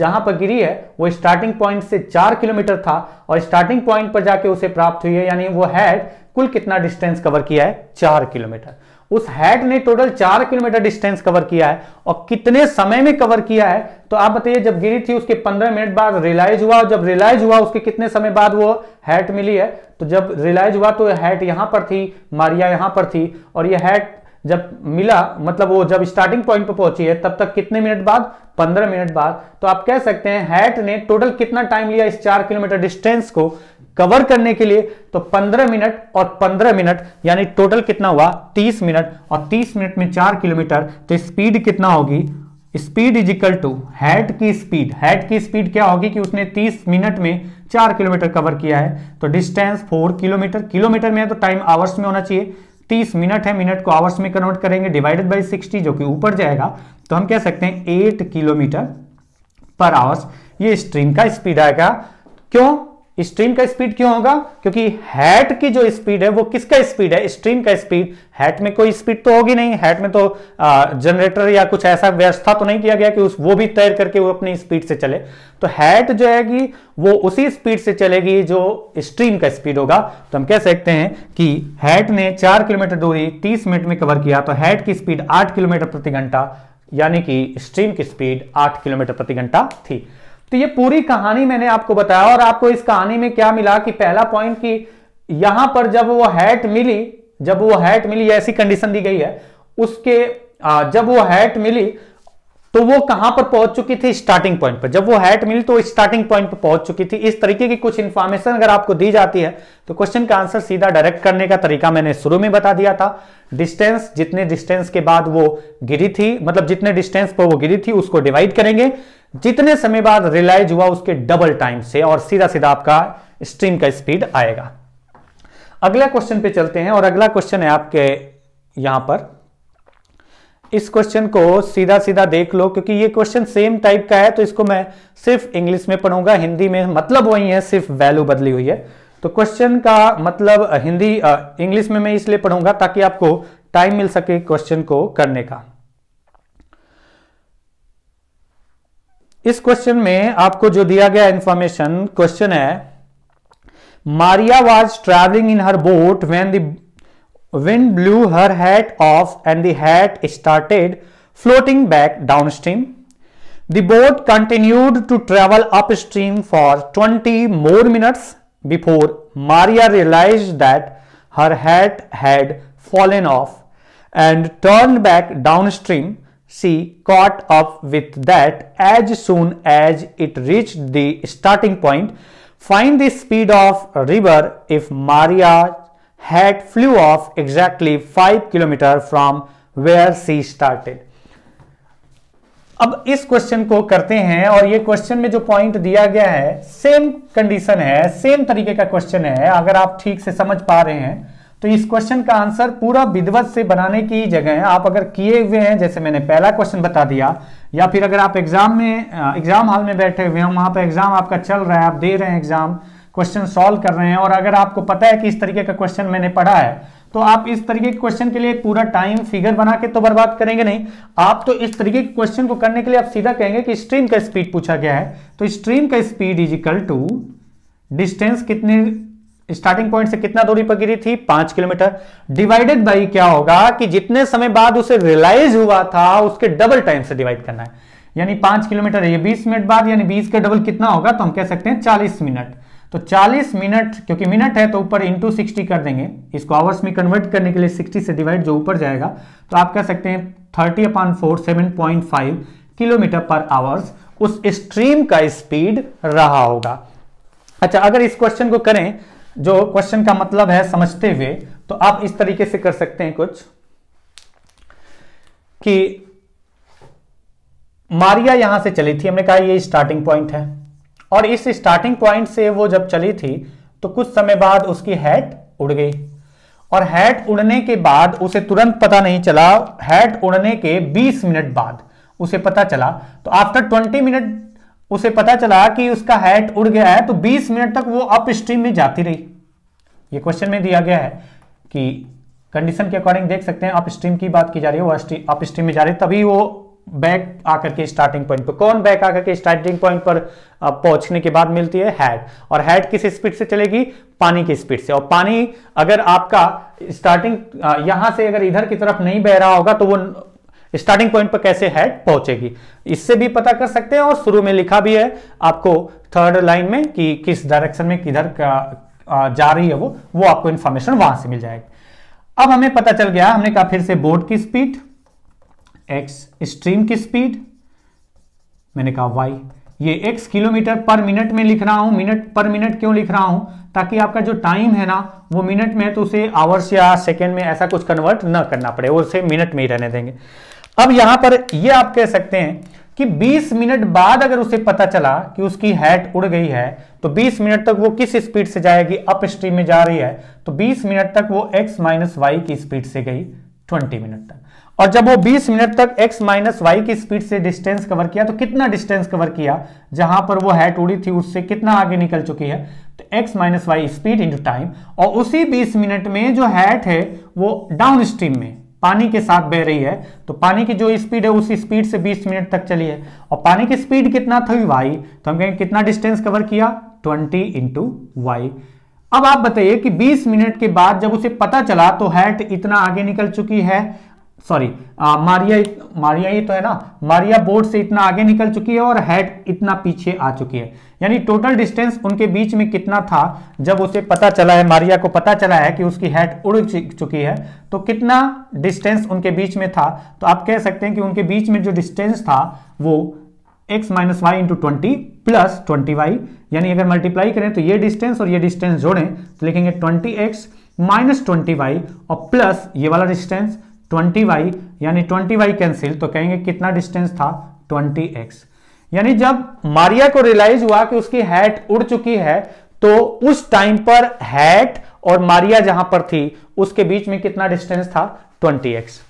जहां पर गिरी है वो स्टार्टिंग पॉइंट से चार किलोमीटर था और स्टार्टिंग पॉइंट पर जाके उसे प्राप्त हुई है यानी वो हैड कुल कितना डिस्टेंस कवर किया है चार किलोमीटर उस हेड ने टोटल चार किलोमीटर डिस्टेंस कवर किया है और कितने समय में कवर किया है तो आप बताइए जब गिरी थी उसके पंद्रह मिनट बाद रिलाइज हुआ जब रिलाइज हुआ उसके कितने समय बाद वो हैट मिली है तो जब रिलाइज हुआ तो हैट यहां पर थी मारिया यहां पर थी और ये हैट जब मिला मतलब वो जब स्टार्टिंग पॉइंट पर पहुंची है तब तक कितने मिनट बाद 15 मिनट बाद तो आप कह सकते हैं हैट ने टोटल कितना टाइम लिया इस चार किलोमीटर डिस्टेंस को कवर करने के लिए तो 15 मिनट और 15 मिनट यानी टोटल कितना हुआ 30 मिनट और 30 मिनट में 4 किलोमीटर तो स्पीड कितना होगी speed is equal to hat की स्पीड हैड की स्पीड क्या होगी कि उसने 30 मिनट में 4 किलोमीटर कवर किया है तो डिस्टेंस 4 किलोमीटर किलोमीटर में है तो टाइम आवर्स में होना चाहिए 30 मिनट है मिनट को आवर्स में कन्वर्ट करेंगे डिवाइडेड बाई सिक्सटी जो कि ऊपर जाएगा तो हम कह सकते हैं एट किलोमीटर पर आवर्स ये स्ट्रीम का स्पीड आएगा क्यों स्ट्रीम का स्पीड क्यों होगा क्योंकि हैट की जो स्पीड है वो किसका स्पीड है स्ट्रीम का स्पीड हैट में कोई स्पीड तो होगी नहीं हैट में तो जनरेटर या कुछ ऐसा व्यवस्था तो नहीं किया गया कि उस वो भी तैर करके वो अपनी स्पीड से चले तो हैट जो है कि वो उसी स्पीड से चलेगी जो स्ट्रीम का स्पीड होगा तो हम कह सकते हैं कि हैट ने चार किलोमीटर दूरी तीस मिनट में कवर किया तो हैट की स्पीड आठ किलोमीटर प्रति घंटा यानी कि स्ट्रीम की स्पीड आठ किलोमीटर प्रति घंटा थी तो ये पूरी कहानी मैंने आपको बताया और आपको इस कहानी में क्या मिला कि पहला पॉइंट कि यहां पर जब वो हैट मिली जब वो हैट मिली ऐसी कंडीशन दी गई है उसके जब वो हैट मिली तो वो कहां पर पहुंच चुकी थी स्टार्टिंग पॉइंट पर जब वो हैट मिली तो स्टार्टिंग पॉइंट पर पहुंच चुकी थी इस तरीके की कुछ इंफॉर्मेशन अगर आपको दी जाती है तो क्वेश्चन का आंसर सीधा डायरेक्ट करने का तरीका मैंने शुरू में बता दिया था डिस्टेंस जितने डिस्टेंस के बाद वो गिरी थी मतलब जितने डिस्टेंस पर वो गिरी थी उसको डिवाइड करेंगे जितने समय बाद रिलाइज हुआ उसके डबल टाइम से और सीधा सीधा आपका स्ट्रीम का स्पीड आएगा अगला क्वेश्चन पे चलते हैं और अगला क्वेश्चन है आपके यहां पर इस क्वेश्चन को सीधा सीधा देख लो क्योंकि ये क्वेश्चन सेम टाइप का है तो इसको मैं सिर्फ इंग्लिश में पढ़ूंगा हिंदी में मतलब वही है सिर्फ वैल्यू बदली हुई है तो क्वेश्चन का मतलब हिंदी इंग्लिश में मैं इसलिए पढ़ूंगा ताकि आपको टाइम मिल सके क्वेश्चन को करने का इस क्वेश्चन में आपको जो दिया गया इंफॉर्मेशन क्वेश्चन है Maria was travelling in her boat when the Wind blew her hat off and the hat started floating back downstream. The boat continued to travel upstream for 20 more minutes before Maria realized that her hat had fallen off and turned back downstream. She caught up with that as soon as it reached the starting point. Find the speed of river if Maria had flew off exactly five kilometre from where she started अब इस क्वेश्चन को करते हैं और ये क्वेश्चन में जो पॉइंट दिया गया है सेम कंडीशन है सेम तरीके का क्वेश्चन है अगर आप ठीक से समझ पा रहे हैं तो इस क्वेश्चन का आंसर पूरा विधिवत से बनाने की जगह आप अगर किए हुए हैं जैसे मैंने पहला क्वेश्चन बता दिया या फिर अगर आप एग्जाम में एग्जाम हॉल में बैठे हुए हैं वहां पर एग्जाम आपका चल रहा है आप दे रहे हैं एग्जाम क्वेश्चन सॉल्व कर रहे हैं और अगर आपको पता है कि इस तरीके का क्वेश्चन मैंने पढ़ा है तो आप इस तरीके के क्वेश्चन के लिए पूरा टाइम फिगर बना के तो बर्बाद करेंगे नहीं आप तो इस तरीके के क्वेश्चन को करने के लिए आप सीधा कहेंगे कि स्ट्रीम का स्पीड पूछा गया है तो स्ट्रीम का speed is equal to distance कितने स्टार्टिंग पॉइंट से कितना दूरी पर गिरी थी पांच किलोमीटर डिवाइडेड बाई क्या होगा कि जितने समय बाद उसे रियलाइज हुआ था उसके डबल टाइम से डिवाइड करना है यानी पांच किलोमीटर ये बीस मिनट बाद यानी बीस का डबल कितना होगा तो हम कह सकते हैं चालीस मिनट तो 40 मिनट क्योंकि मिनट है तो ऊपर इंटू सिक्सटी कर देंगे इसको आवर्स में कन्वर्ट करने के लिए 60 से डिवाइड जो ऊपर जाएगा तो आप कह सकते हैं 30 upon four seven point five kilometre per hours उस स्ट्रीम का स्पीड रहा होगा अच्छा अगर इस क्वेश्चन को करें जो क्वेश्चन का मतलब है समझते हुए तो आप इस तरीके से कर सकते हैं कुछ कि मारिया यहां से चली थी हमने कहा ये स्टार्टिंग पॉइंट है और इस स्टार्टिंग पॉइंट से वो जब चली थी तो कुछ समय बाद उसकी हैट उड़ गई और हैट उड़ने के बाद उसे तुरंत पता नहीं चला हैट उड़ने के 20 मिनट बाद उसे पता चला तो आफ्टर 20 मिनट उसे पता चला कि उसका हैट उड़ गया है तो 20 मिनट तक वो अपस्ट्रीम में जाती रही ये क्वेश्चन में दिया गया है कि कंडीशन के अकॉर्डिंग देख सकते हैं अप स्ट्रीम की बात की जा रही है वो अपस्ट्रीम में जा रही है तभी वो बैक आकर के स्टार्टिंग पॉइंट पर कौन बैक आकर के स्टार्टिंग पॉइंट पर पहुंचने के बाद मिलती है हेड और हेड किस स्पीड से चलेगी पानी की स्पीड से और पानी अगर आपका स्टार्टिंग यहां से अगर इधर की तरफ नहीं बह रहा होगा तो वो स्टार्टिंग पॉइंट पर कैसे हेड पहुंचेगी इससे भी पता कर सकते हैं और शुरू में लिखा भी है आपको थर्ड लाइन में कि किस डायरेक्शन में किधर जा रही है वो वो आपको इन्फॉर्मेशन वहां से मिल जाएगी अब हमें पता चल गया हमने कहा फिर से बोर्ड की स्पीड एक्स स्ट्रीम की स्पीड मैंने कहा वाई ये एक्स किलोमीटर पर मिनट में लिख रहा हूं मिनट पर मिनट क्यों लिख रहा हूं ताकि आपका जो टाइम है ना वो मिनट में है तो उसे आवर्स या सेकेंड में ऐसा कुछ कन्वर्ट न करना पड़े उसे मिनट में ही रहने देंगे अब यहां पर ये आप कह सकते हैं कि 20 मिनट बाद अगर उसे पता चला कि उसकी हैट उड़ गई है तो 20 मिनट तक वो किस स्पीड से जाएगी अप स्ट्रीम में जा रही है तो 20 मिनट तक वो x माइनस वाई की स्पीड से गई 20 मिनट तक और जब वो 20 मिनट तक x माइनस वाई की स्पीड से डिस्टेंस कवर किया तो कितना डिस्टेंस कवर किया जहां पर वो हैट उड़ी थी उससे कितना आगे निकल चुकी है तो x minus y speed in time और उसी 20 मिनट में जो हैट है वो डाउन स्ट्रीम में पानी के साथ बह रही है तो पानी की जो स्पीड है उसी स्पीड से 20 मिनट तक चली है और पानी की स्पीड कितना थी वाई तो हम कहेंगे कितना डिस्टेंस कवर किया ट्वेंटी इंटू वाई अब आप बताइए कि 20 मिनट के बाद जब उसे पता चला तो हैट इतना आगे निकल चुकी है सॉरी मारिया मारिया ही तो है ना मारिया बोर्ड से इतना आगे निकल चुकी है और हेड इतना पीछे आ चुकी है यानी टोटल डिस्टेंस उनके बीच में कितना था जब उसे पता चला है मारिया को पता चला है कि उसकी हेड उड़ चुकी है तो कितना डिस्टेंस उनके बीच में था तो आप कह सकते हैं कि उनके बीच में जो डिस्टेंस था वो x minus y into twenty plus twenty y यानी अगर मल्टीप्लाई करें तो ये डिस्टेंस और ये डिस्टेंस जोड़ें तो लिखेंगे twenty x minus twenty y और प्लस ये वाला डिस्टेंस ट्वेंटी वाई यानी ट्वेंटी वाई कैंसिल तो कहेंगे कितना डिस्टेंस था ट्वेंटी एक्स यानी जब मारिया को रियलाइज हुआ कि उसकी हैट उड़ चुकी है तो उस टाइम पर हैट और मारिया जहां पर थी उसके बीच में कितना डिस्टेंस था 20x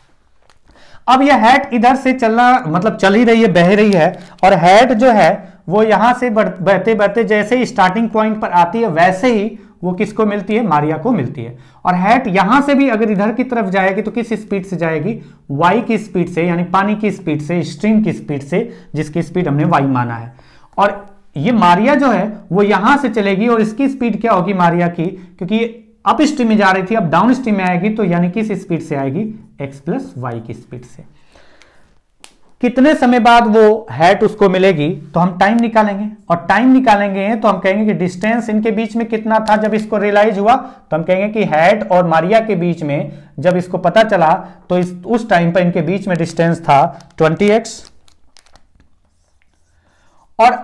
अब यह हैट इधर से चलना मतलब चल ही रही है बह रही है और हैट जो है वो यहां से बहते बहते जैसे ही स्टार्टिंग पॉइंट पर आती है वैसे ही वो किसको मिलती है मारिया को मिलती है और हैट यहां से भी अगर इधर की तरफ जाएगी तो किस स्पीड से जाएगी वाई की स्पीड से यानी पानी की स्पीड से स्ट्रीम की स्पीड से जिसकी स्पीड हमने वाई माना है और ये मारिया जो है वो यहां से चलेगी और इसकी स्पीड क्या होगी मारिया की क्योंकि अप स्ट्रीम में जा रही थी अब डाउन स्ट्रीम में आएगी तो यानी किस स्पीड से आएगी एक्स प्लस वाई की स्पीड से कितने समय बाद वो हैट उसको मिलेगी तो हम टाइम निकालेंगे और टाइम निकालेंगे तो हम कहेंगे कि डिस्टेंस इनके बीच में कितना था जब इसको रियलाइज हुआ तो हम कहेंगे कि हैट और मारिया के बीच में जब इसको पता चला तो इस उस टाइम पर इनके बीच में डिस्टेंस था 20x और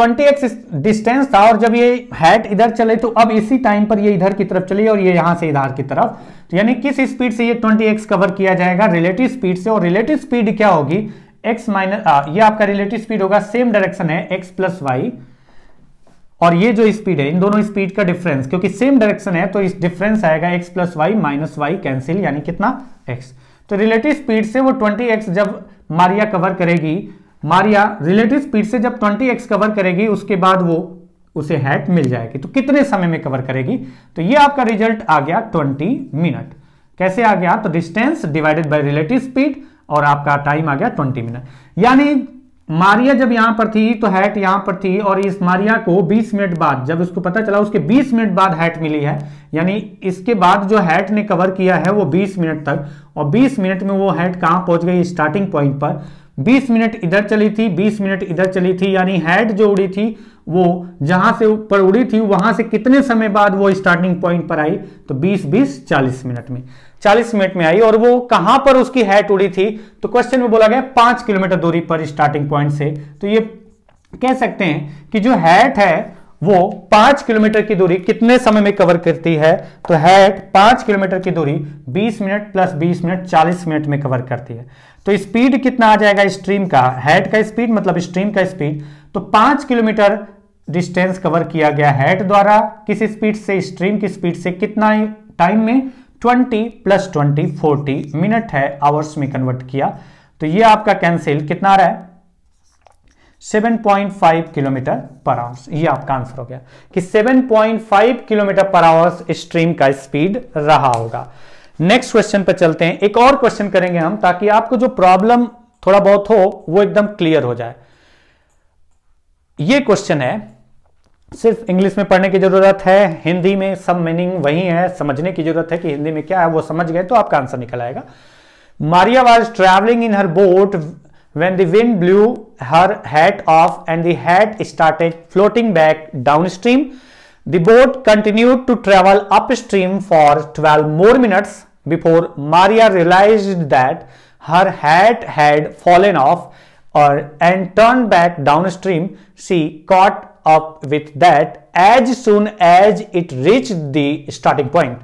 20x डिस्टेंस था और जब ये हैट इधर चले तो अब इसी टाइम पर ये इधर की तरफ चली और ये यहां से इधर की तरफ तो यानी किस स्पीड से ये 20x कवर किया जाएगा रिलेटिव स्पीड से और रिलेटिव स्पीड क्या होगी एक्स माइनस ये आपका रिलेटिव स्पीड होगा सेम डायरेक्शन है एक्स प्लस वाई और ये जो स्पीड है इन दोनों स्पीड का डिफरेंस क्योंकि सेम डायरेक्शन है तो इस डिफरेंस आएगा x plus y minus y cancel यानी कितना एक्स तो रिलेटिव स्पीड से वो ट्वेंटी एक्स जब मारिया कवर करेगी मारिया रिलेटिव स्पीड से जब ट्वेंटी एक्स कवर करेगी उसके बाद वो उसे हैट मिल जाएगी तो कितने समय में कवर करेगी तो ये आपका रिजल्ट आ गया ट्वेंटी मिनट कैसे आ गया तो distance divided by relative speed और आपका टाइम आ गया ट्वेंटी मिनट यानी मारिया जब यहां पर थी तो हैट यहां पर थी और इस मारिया को 20 मिनट बाद जब उसको पता चला उसके 20 मिनट बाद हैट मिली है यानी इसके बाद जो हैट ने कवर किया है वो 20 मिनट तक और 20 मिनट में वो हैट कहां पहुंच गई स्टार्टिंग पॉइंट पर 20 मिनट इधर चली थी 20 मिनट इधर चली थी यानी हैट जो उड़ी थी वो जहां से ऊपर उड़ी थी वहां से कितने समय बाद वो स्टार्टिंग पॉइंट पर आई तो 20 20 40 मिनट में 40 मिनट में आई और वो कहां पर उसकी हैट उड़ी थी तो क्वेश्चन में बोला गया पांच किलोमीटर दूरी पर स्टार्टिंग पॉइंट से तो ये कह सकते हैं कि जो हैट है वो पांच किलोमीटर की दूरी कितने समय में कवर करती है तो हैट पांच किलोमीटर की दूरी 20 मिनट प्लस 20 मिनट 40 मिनट में कवर करती है तो स्पीड कितना आ जाएगा स्ट्रीम का हैट का स्पीड मतलब स्ट्रीम का स्पीड तो पांच किलोमीटर डिस्टेंस कवर किया गया हेड द्वारा किस स्पीड से स्ट्रीम की स्पीड से कितना टाइम में 20 प्लस 20 40 मिनट है आवर्स में कन्वर्ट किया तो ये आपका कैंसिल कितना आ रहा है 7.5 किलोमीटर पर आवर्स ये आपका आंसर हो गया कि 7.5 किलोमीटर पर आवर्स स्ट्रीम का स्पीड रहा होगा नेक्स्ट क्वेश्चन पर चलते हैं एक और क्वेश्चन करेंगे हम ताकि आपको जो प्रॉब्लम थोड़ा बहुत हो वो एकदम क्लियर हो जाए ये क्वेश्चन है सिर्फ इंग्लिश में पढ़ने की जरूरत है हिंदी में सब मीनिंग वही है समझने की जरूरत है कि हिंदी में क्या है वो समझ गए तो आपका आंसर निकल आएगा Maria was travelling in her boat when the wind blew her hat off and the hat started floating back down stream the boat continue to travel up stream for twelve more minutes before Maria realise that her hat had fallen off और and turn back down stream she caught up with that as soon as it reached the starting point.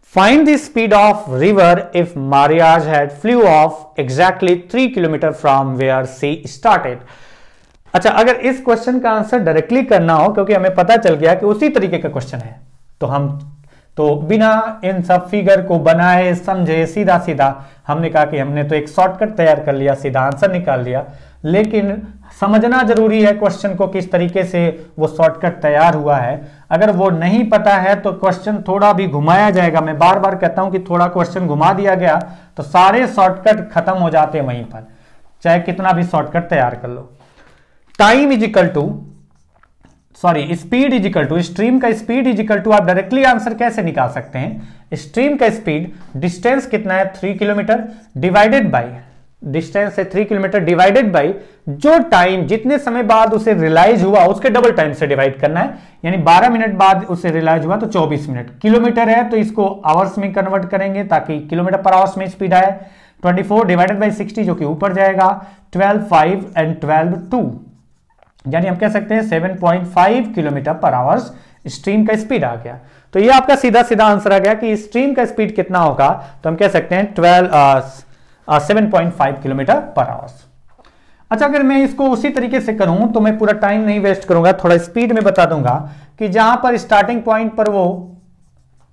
Find the speed of river if Maria's head flew off exactly 3 km from where she started. अच्छा अगर इस क्वेश्चन का आंसर डायरेक्टली करना हो क्योंकि हमें पता चल गया कि उसी तरीके का क्वेश्चन है तो हम तो बिना इन सब फिगर को बनाए समझे सीधा सीधा हमने कहा कि हमने तो एक शॉर्टकट तैयार कर लिया सीधा आंसर निकाल लिया लेकिन समझना जरूरी है क्वेश्चन को किस तरीके से वो शॉर्टकट तैयार हुआ है अगर वो नहीं पता है तो क्वेश्चन थोड़ा भी घुमाया जाएगा मैं बार बार कहता हूं कि थोड़ा क्वेश्चन घुमा दिया गया तो सारे शॉर्टकट खत्म हो जाते हैं वहीं पर चाहे कितना भी शॉर्टकट तैयार कर लो time equal to sorry speed equal to stream का स्पीड इजिकल टू आप डायरेक्टली आंसर कैसे निकाल सकते हैं स्ट्रीम का स्पीड डिस्टेंस कितना है three kilometre divided by distance है थ्री किलोमीटर डिवाइडेड बाई जो टाइम जितने समय बाद उसे रिलाइज हुआ उसके डबल टाइम से डिवाइड करना है यानी 12 मिनट बाद उसे रिलाइज हुआ तो 24 मिनट किलोमीटर है तो इसको आवर्स में कन्वर्ट करेंगे ताकि किलोमीटर पर आवर्स में स्पीड आए 24 डिवाइडेड बाई 60 जो कि ऊपर जाएगा 12 5 एंड 12 टू यानी हम कह सकते हैं 7.5 किलोमीटर पर आवर्स स्ट्रीम का स्पीड आ गया तो ये आपका सीधा सीधा आंसर आ गया कि स्ट्रीम का स्पीड कितना होगा तो हम कह सकते हैं ट्वेल्व 7.5 किलोमीटर पर आवर्स अच्छा अगर मैं इसको उसी तरीके से करूं तो मैं पूरा टाइम नहीं वेस्ट करूंगा थोड़ा स्पीड में बता दूंगा कि जहां पर स्टार्टिंग पॉइंट पर वो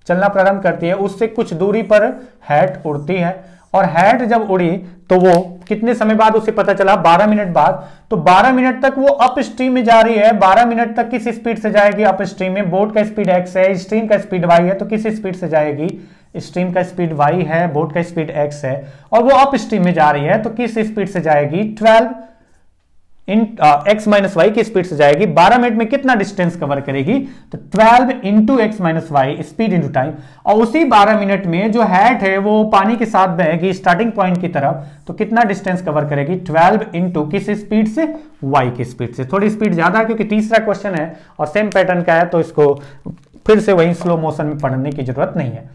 चलना प्रारंभ करती है उससे कुछ दूरी पर हैट उड़ती है और हैट जब उड़ी तो वो कितने समय बाद उसे पता चला 12 मिनट बाद तो 12 मिनट तक वो अप स्ट्रीम में जा रही है 12 मिनट तक किस स्पीड से जाएगी अप स्ट्रीम में बोट का स्पीड एक्स है स्ट्रीम का स्पीड वाई है तो किस स्पीड से जाएगी स्ट्रीम का स्पीड वाई है बोट का स्पीड एक्स है और वो अप स्ट्रीम में जा रही है तो किस स्पीड से जाएगी twelve in x minus y की स्पीड से जाएगी 12 मिनट में कितना डिस्टेंस कवर करेगी तो 12 into x minus y speed into time और उसी 12 मिनट में जो हैट है वो पानी के साथ बहेगी स्टार्टिंग पॉइंट की तरफ तो कितना डिस्टेंस कवर करेगी ट्वेल्व इंटू किस स्पीड से वाई की स्पीड से थोड़ी स्पीड ज्यादा क्योंकि तीसरा क्वेश्चन है और सेम पैटर्न का है तो इसको फिर से वही स्लो मोशन में पढ़ने की जरूरत नहीं है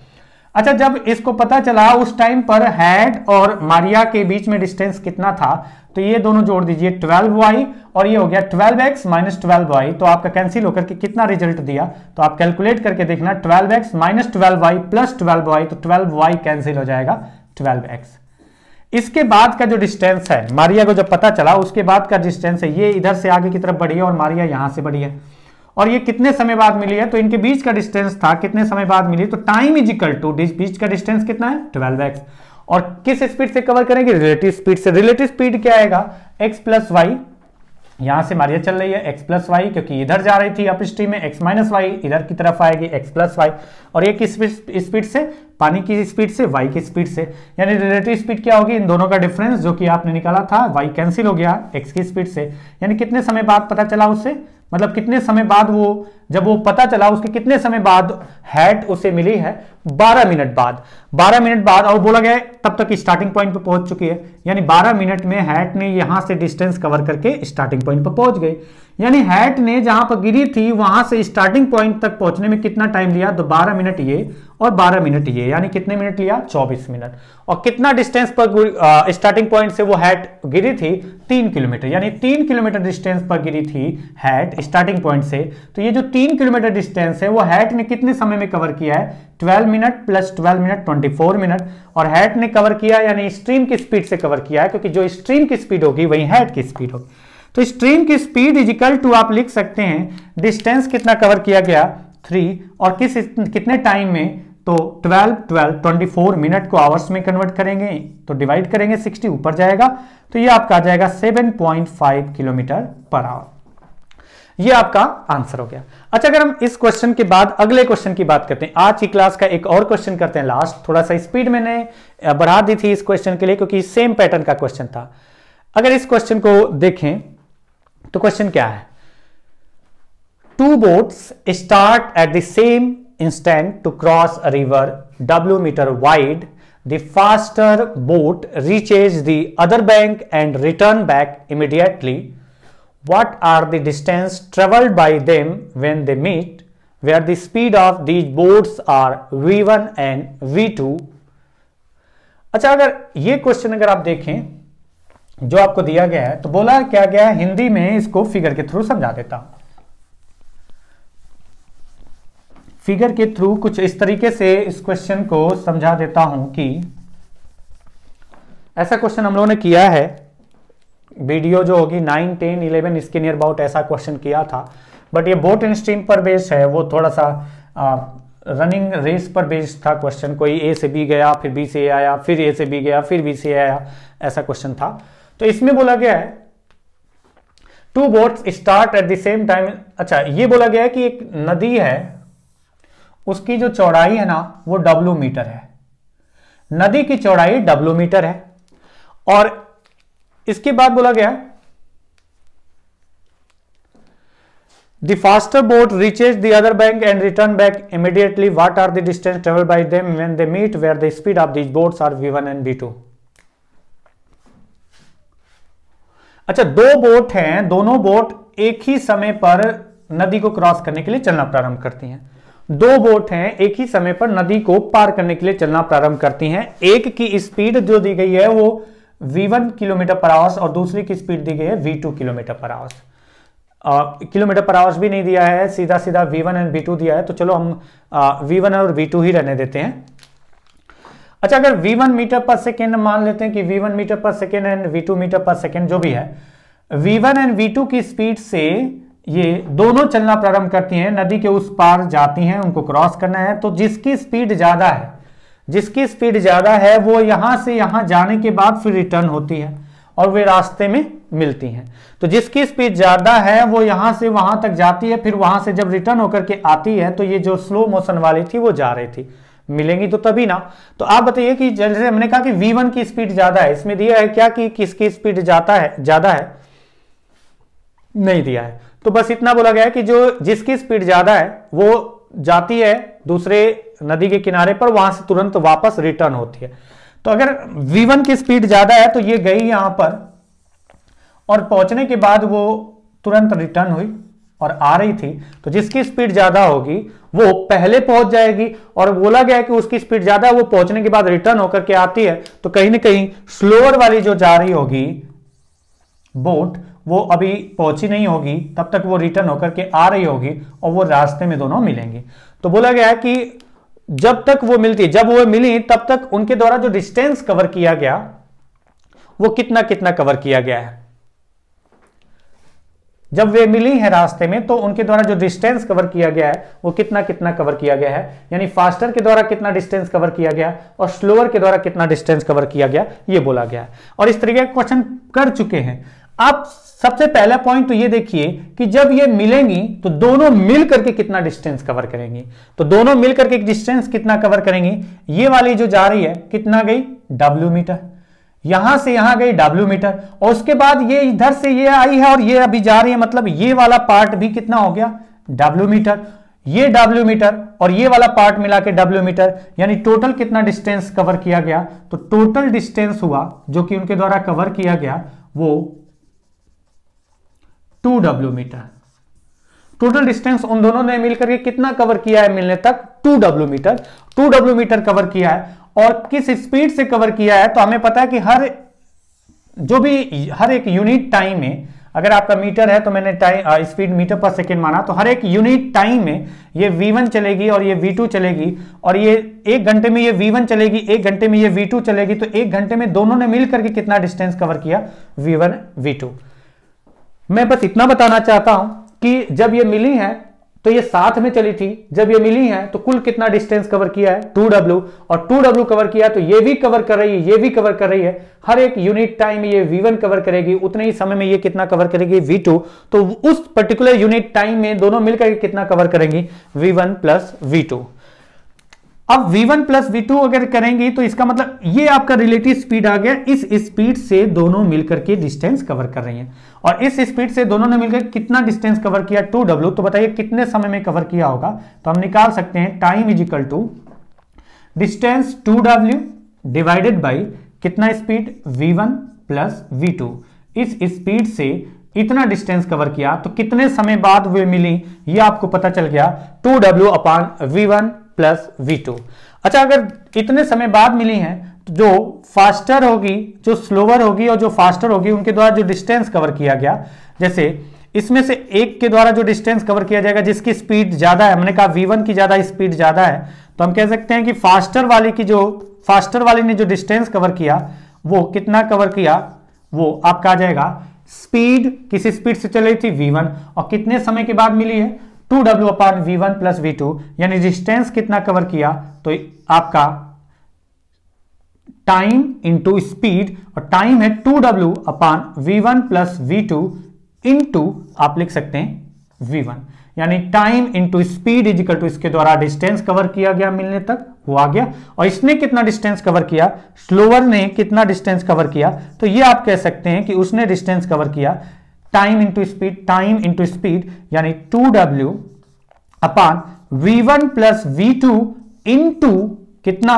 अच्छा जब इसको पता चला उस टाइम पर हैड और मारिया के बीच में डिस्टेंस कितना था तो ये दोनों जोड़ दीजिए 12y और ये हो गया 12x एक्स माइनस ट्वेल्व तो आपका कैंसिल होकर के कितना रिजल्ट दिया तो आप कैलकुलेट करके देखना 12x x minus twelve plus twelve तो 12y कैंसिल हो जाएगा 12x इसके बाद का जो डिस्टेंस है मारिया को जब पता चला उसके बाद का डिस्टेंस है ये इधर से आगे की तरफ बढ़ी है और मारिया यहां से बढ़ी है और ये कितने समय बाद मिली है तो इनके बीच का डिस्टेंस था कितने समय बाद मिली तो टाइम इज इक्वल टू बीच का डिस्टेंस कितना है ट्वेल्व एक्स और किस स्पीड से कवर करेंगे रिलेटिव स्पीड से रिलेटिव स्पीड क्या आएगा एक्स प्लस वाई यहां से मारिया चल रही है एक्स प्लस वाई क्योंकि इधर जा रही थी अपस्ट्री में एक्स माइनस वाई इधर की तरफ आएगी एक्स प्लस वाई और ये किस स्पीड से पानी की स्पीड से वाई की स्पीड से यानी रिलेटिव स्पीड क्या होगी इन दोनों का डिफरेंस जो कि आपने निकाला था वाई कैंसिल हो गया एक्स की स्पीड से यानी कितने समय बाद पता चला उससे मतलब कितने समय बाद वो जब वो पता चला उसके कितने समय बाद हैट उसे मिली है 12 मिनट बाद 12 मिनट बाद और बोला गया तब तक स्टार्टिंग पॉइंट पर पहुंच चुकी है यानी 12 मिनट में हैट ने यहां से डिस्टेंस कवर करके स्टार्टिंग पॉइंट पर पहुंच गई यानी हैट ने जहां पर गिरी थी वहां से स्टार्टिंग पॉइंट तक पहुंचने में कितना टाइम लिया तो 12 मिनट ये और 12 मिनट ये यानी कितने मिनट लिया 24 मिनट और कितना डिस्टेंस पर स्टार्टिंग पॉइंट से वो हैट गिरी थी तीन किलोमीटर यानी तीन किलोमीटर डिस्टेंस पर गिरी थी हैट स्टार्टिंग पॉइंट से तो ये जो तीन किलोमीटर डिस्टेंस है वो हैट ने कितने समय में कवर किया है 12 मिनट प्लस 12 मिनट 24 मिनट और हैट ने कवर किया यानी स्ट्रीम की स्पीड से कवर किया है क्योंकि जो स्ट्रीम की स्पीड होगी वही हैट की स्पीड होगी तो स्ट्रीम की स्पीड इज इक्वल टू आप लिख सकते हैं डिस्टेंस कितना कवर किया गया थ्री और किस कितने टाइम में तो 12 12 24 मिनट को आवर्स में कन्वर्ट करेंगे तो डिवाइड करेंगे 60 ऊपर जाएगा तो ये आपका आ जाएगा 7.5 किलोमीटर पर आवर ये आपका आंसर हो गया अच्छा अगर हम इस क्वेश्चन के बाद अगले क्वेश्चन की बात करते हैं आज की क्लास का एक और क्वेश्चन करते हैं लास्ट थोड़ा सा स्पीड मैंने बढ़ा दी थी इस क्वेश्चन के लिए क्योंकि सेम पैटर्न का क्वेश्चन था अगर इस क्वेश्चन को देखें तो क्वेश्चन क्या है two boats start at the same instant to cross a river डब्ल्यू metre wide the faster boat reaches the other bank and return back immediately what are the distance travelled by them when they meet where are the speed of these boats are v one and v two अच्छा अगर ये क्वेश्चन अगर आप देखें जो आपको दिया गया है तो बोला क्या गया है हिंदी में इसको फिगर के थ्रू समझा देता हूं फिगर के थ्रू कुछ इस तरीके से इस क्वेश्चन को समझा देता हूं कि ऐसा क्वेश्चन हम लोगों ने किया है वीडियो जो होगी नाइन टेन इलेवन इसके नियर अबाउट ऐसा क्वेश्चन किया था बट ये बोट एंड स्ट्रीम पर बेस्ड है वो थोड़ा सा आ, रनिंग रेस पर बेस्ड था क्वेश्चन कोई ए से बी गया फिर बी से आया फिर ए से बी गया फिर बी से आया ऐसा क्वेश्चन था तो इसमें बोला गया है two boats start at the same time अच्छा ये बोला गया है कि एक नदी है उसकी जो चौड़ाई है ना वो डब्लू मीटर है नदी की चौड़ाई डब्लू मीटर है और इसके बाद बोला गया the faster boat reaches the other bank and return back immediately what are the distance travel by them when they meet where the speed of these boats are v one and v two अच्छा दो बोट हैं दोनों बोट एक ही समय पर नदी को क्रॉस करने के लिए चलना प्रारंभ करती हैं दो बोट हैं एक ही समय पर नदी को पार करने के लिए चलना प्रारंभ करती हैं एक की स्पीड जो दी गई है वो v1 किलोमीटर पर आवर्स और दूसरी की स्पीड दी गई है v2 kilometre per hours kilometre per hours भी नहीं दिया है सीधा सीधा v1 एंड वी दिया है तो चलो हम वी और वी ही रहने देते हैं अच्छा अगर v1 मीटर पर सेकेंड मान लेते हैं कि v1 metre per second and v2 metre per second जो भी है v1 एंड v2 की स्पीड से ये दोनों चलना प्रारंभ करती हैं नदी के उस पार जाती हैं उनको क्रॉस करना है तो जिसकी स्पीड ज़्यादा है जिसकी स्पीड ज़्यादा है वो यहां से यहां जाने के बाद फिर रिटर्न होती है और वे रास्ते में मिलती हैं तो जिसकी स्पीड ज़्यादा है वो यहां से वहां तक जाती है फिर वहां से जब रिटर्न होकर के आती है तो ये जो स्लो मोशन वाली थी वो जा रही थी मिलेंगी तो तभी ना तो आप बताइए कि जैसे हमने कहा कि V1 की स्पीड ज्यादा है इसमें दिया है क्या कि किसकी स्पीड जाता है ज्यादा है नहीं दिया है तो बस इतना बोला गया है कि जो जिसकी स्पीड ज्यादा है वो जाती है दूसरे नदी के किनारे पर वहां से तुरंत वापस रिटर्न होती है तो अगर V1 की स्पीड ज्यादा है तो ये गई यहां पर और पहुंचने के बाद वो तुरंत रिटर्न हुई और आ रही थी तो जिसकी स्पीड ज्यादा होगी वो पहले पहुंच जाएगी और बोला गया कि उसकी स्पीड ज्यादा है वो पहुंचने के बाद रिटर्न होकर के आती है तो कहीं ना कहीं स्लोअर वाली जो जा रही होगी बोट वो अभी पहुंची नहीं होगी तब तक वो रिटर्न होकर के आ रही होगी और वो रास्ते में दोनों मिलेंगी तो बोला गया कि जब तक वो मिलती जब वो मिली तब तक उनके द्वारा जो डिस्टेंस कवर किया गया वो कितना कितना कवर किया गया है जब वे मिली है रास्ते में तो उनके द्वारा जो डिस्टेंस कवर किया गया है वो कितना कितना कवर किया गया है यानी फास्टर के द्वारा कितना डिस्टेंस कवर किया गया और स्लोअर के द्वारा कितना डिस्टेंस कवर किया गया ये बोला गया और इस तरीके का क्वेश्चन कर चुके हैं आप सबसे पहला पॉइंट तो ये देखिए कि जब ये मिलेंगी तो दोनों मिल करके कितना डिस्टेंस कवर करेंगी तो दोनों मिल करके डिस्टेंस कितना कवर करेंगी ये वाली जो जा रही है कितना गई डब्ल्यू मीटर यहां से यहां गई डब्ल्यू मीटर और उसके बाद ये इधर से ये आई है और ये अभी जा रही है मतलब ये वाला पार्ट भी कितना हो गया डब्ल्यू मीटर ये डब्ल्यू मीटर और ये वाला पार्ट मिला के डब्ल्यू मीटर यानी टोटल कितना डिस्टेंस कवर किया गया तो टोटल डिस्टेंस हुआ जो कि उनके द्वारा कवर किया गया वो two W metre total distance उन दोनों ने मिलकर के कितना कवर किया है मिलने तक two W metre two W metre cover किया है और किस स्पीड से कवर किया है तो हमें पता है कि हर जो भी हर एक यूनिट टाइम में अगर आपका मीटर है तो मैंने time speed metre per second माना तो हर एक यूनिट टाइम में ये V1 चलेगी और ये V2 चलेगी और ये एक घंटे में ये V1 चलेगी एक घंटे में ये V2 चलेगी तो एक घंटे में दोनों ने मिल करके कितना डिस्टेंस कवर किया V1 V2 मैं बस इतना बताना चाहता हूं कि जब ये मिली है तो ये साथ में चली थी जब ये मिली है तो कुल कितना डिस्टेंस कवर किया है टू डब्ल्यू और टू डब्ल्यू कवर किया तो ये भी कवर कर रही है ये भी कवर कर रही है हर एक यूनिट टाइम ये v1 कवर करेगी उतने ही समय में ये कितना कवर करेगी v2 तो उस पर्टिकुलर यूनिट टाइम में दोनों मिलकर कितना कवर करेंगी v1 वन प्लस वी अब v1 प्लस वी अगर करेंगे तो इसका मतलब ये आपका रिलेटिव स्पीड आ गया इस स्पीड से दोनों मिलकर के डिस्टेंस कवर कर रही हैं और इस स्पीड से दोनों ने मिलकर कितना डिस्टेंस कवर किया 2w तो बताइए कितने समय में कवर किया होगा तो हम निकाल सकते हैं time is equal to distance 2w divided by कितना स्पीड v1 प्लस वी इस स्पीड से इतना डिस्टेंस कवर किया तो कितने समय बाद वे मिली ये आपको पता चल गया टू डब्ल्यू upon v one plus v two अच्छा अगर इतने समय बाद मिली तो जो फास्टर होगी जो स्लोअर होगी और जो फास्टर होगी उनके द्वारा जो डिस्टेंस कवर किया गया जैसे इसमें से एक के द्वारा जो डिस्टेंस कवर किया जाएगा जिसकी स्पीड ज़्यादा है हमने कहा V1 की ज़्यादा स्पीड ज़्यादा है तो हम कह सकते हैं कि फास्टर वाली की जो फास्टर वाली ने जो डिस्टेंस कवर किया वो कितना कवर किया वो आपका आ जाएगा स्पीड किसी स्पीड से चल रही थी V1 और कितने समय के बाद मिली है टू डब्ल्यू upon v one plus v two यानी डिस्टेंस कितना कवर किया तो आपका टाइम इंटू स्पीड और टाइम है टू डब्ल्यू upon v one plus v two into आप लिख सकते हैं वी वन यानी time into speed equal to इसके द्वारा डिस्टेंस कवर किया गया मिलने तक वो आ गया और इसने कितना डिस्टेंस कवर किया स्लोवर ने कितना डिस्टेंस कवर किया तो ये आप कह सकते हैं कि उसने डिस्टेंस कवर किया time into speed time into speed यानी टू डब्ल्यू upon v one plus v two into कितना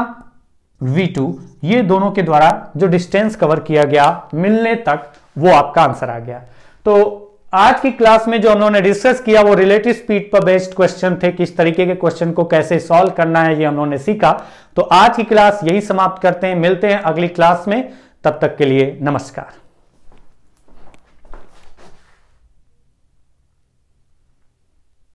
वी टू ये दोनों के द्वारा जो डिस्टेंस कवर किया गया मिलने तक वो आपका आंसर आ गया तो आज की क्लास में जो हम लोगों ने डिस्कस किया वो रिलेटिव स्पीड पर बेस्ड क्वेश्चन थे किस तरीके के क्वेश्चन को कैसे सॉल्व करना है ये हम लोगों ने सीखा तो आज की क्लास यही समाप्त करते हैं मिलते हैं अगली क्लास में तब तक के लिए नमस्कार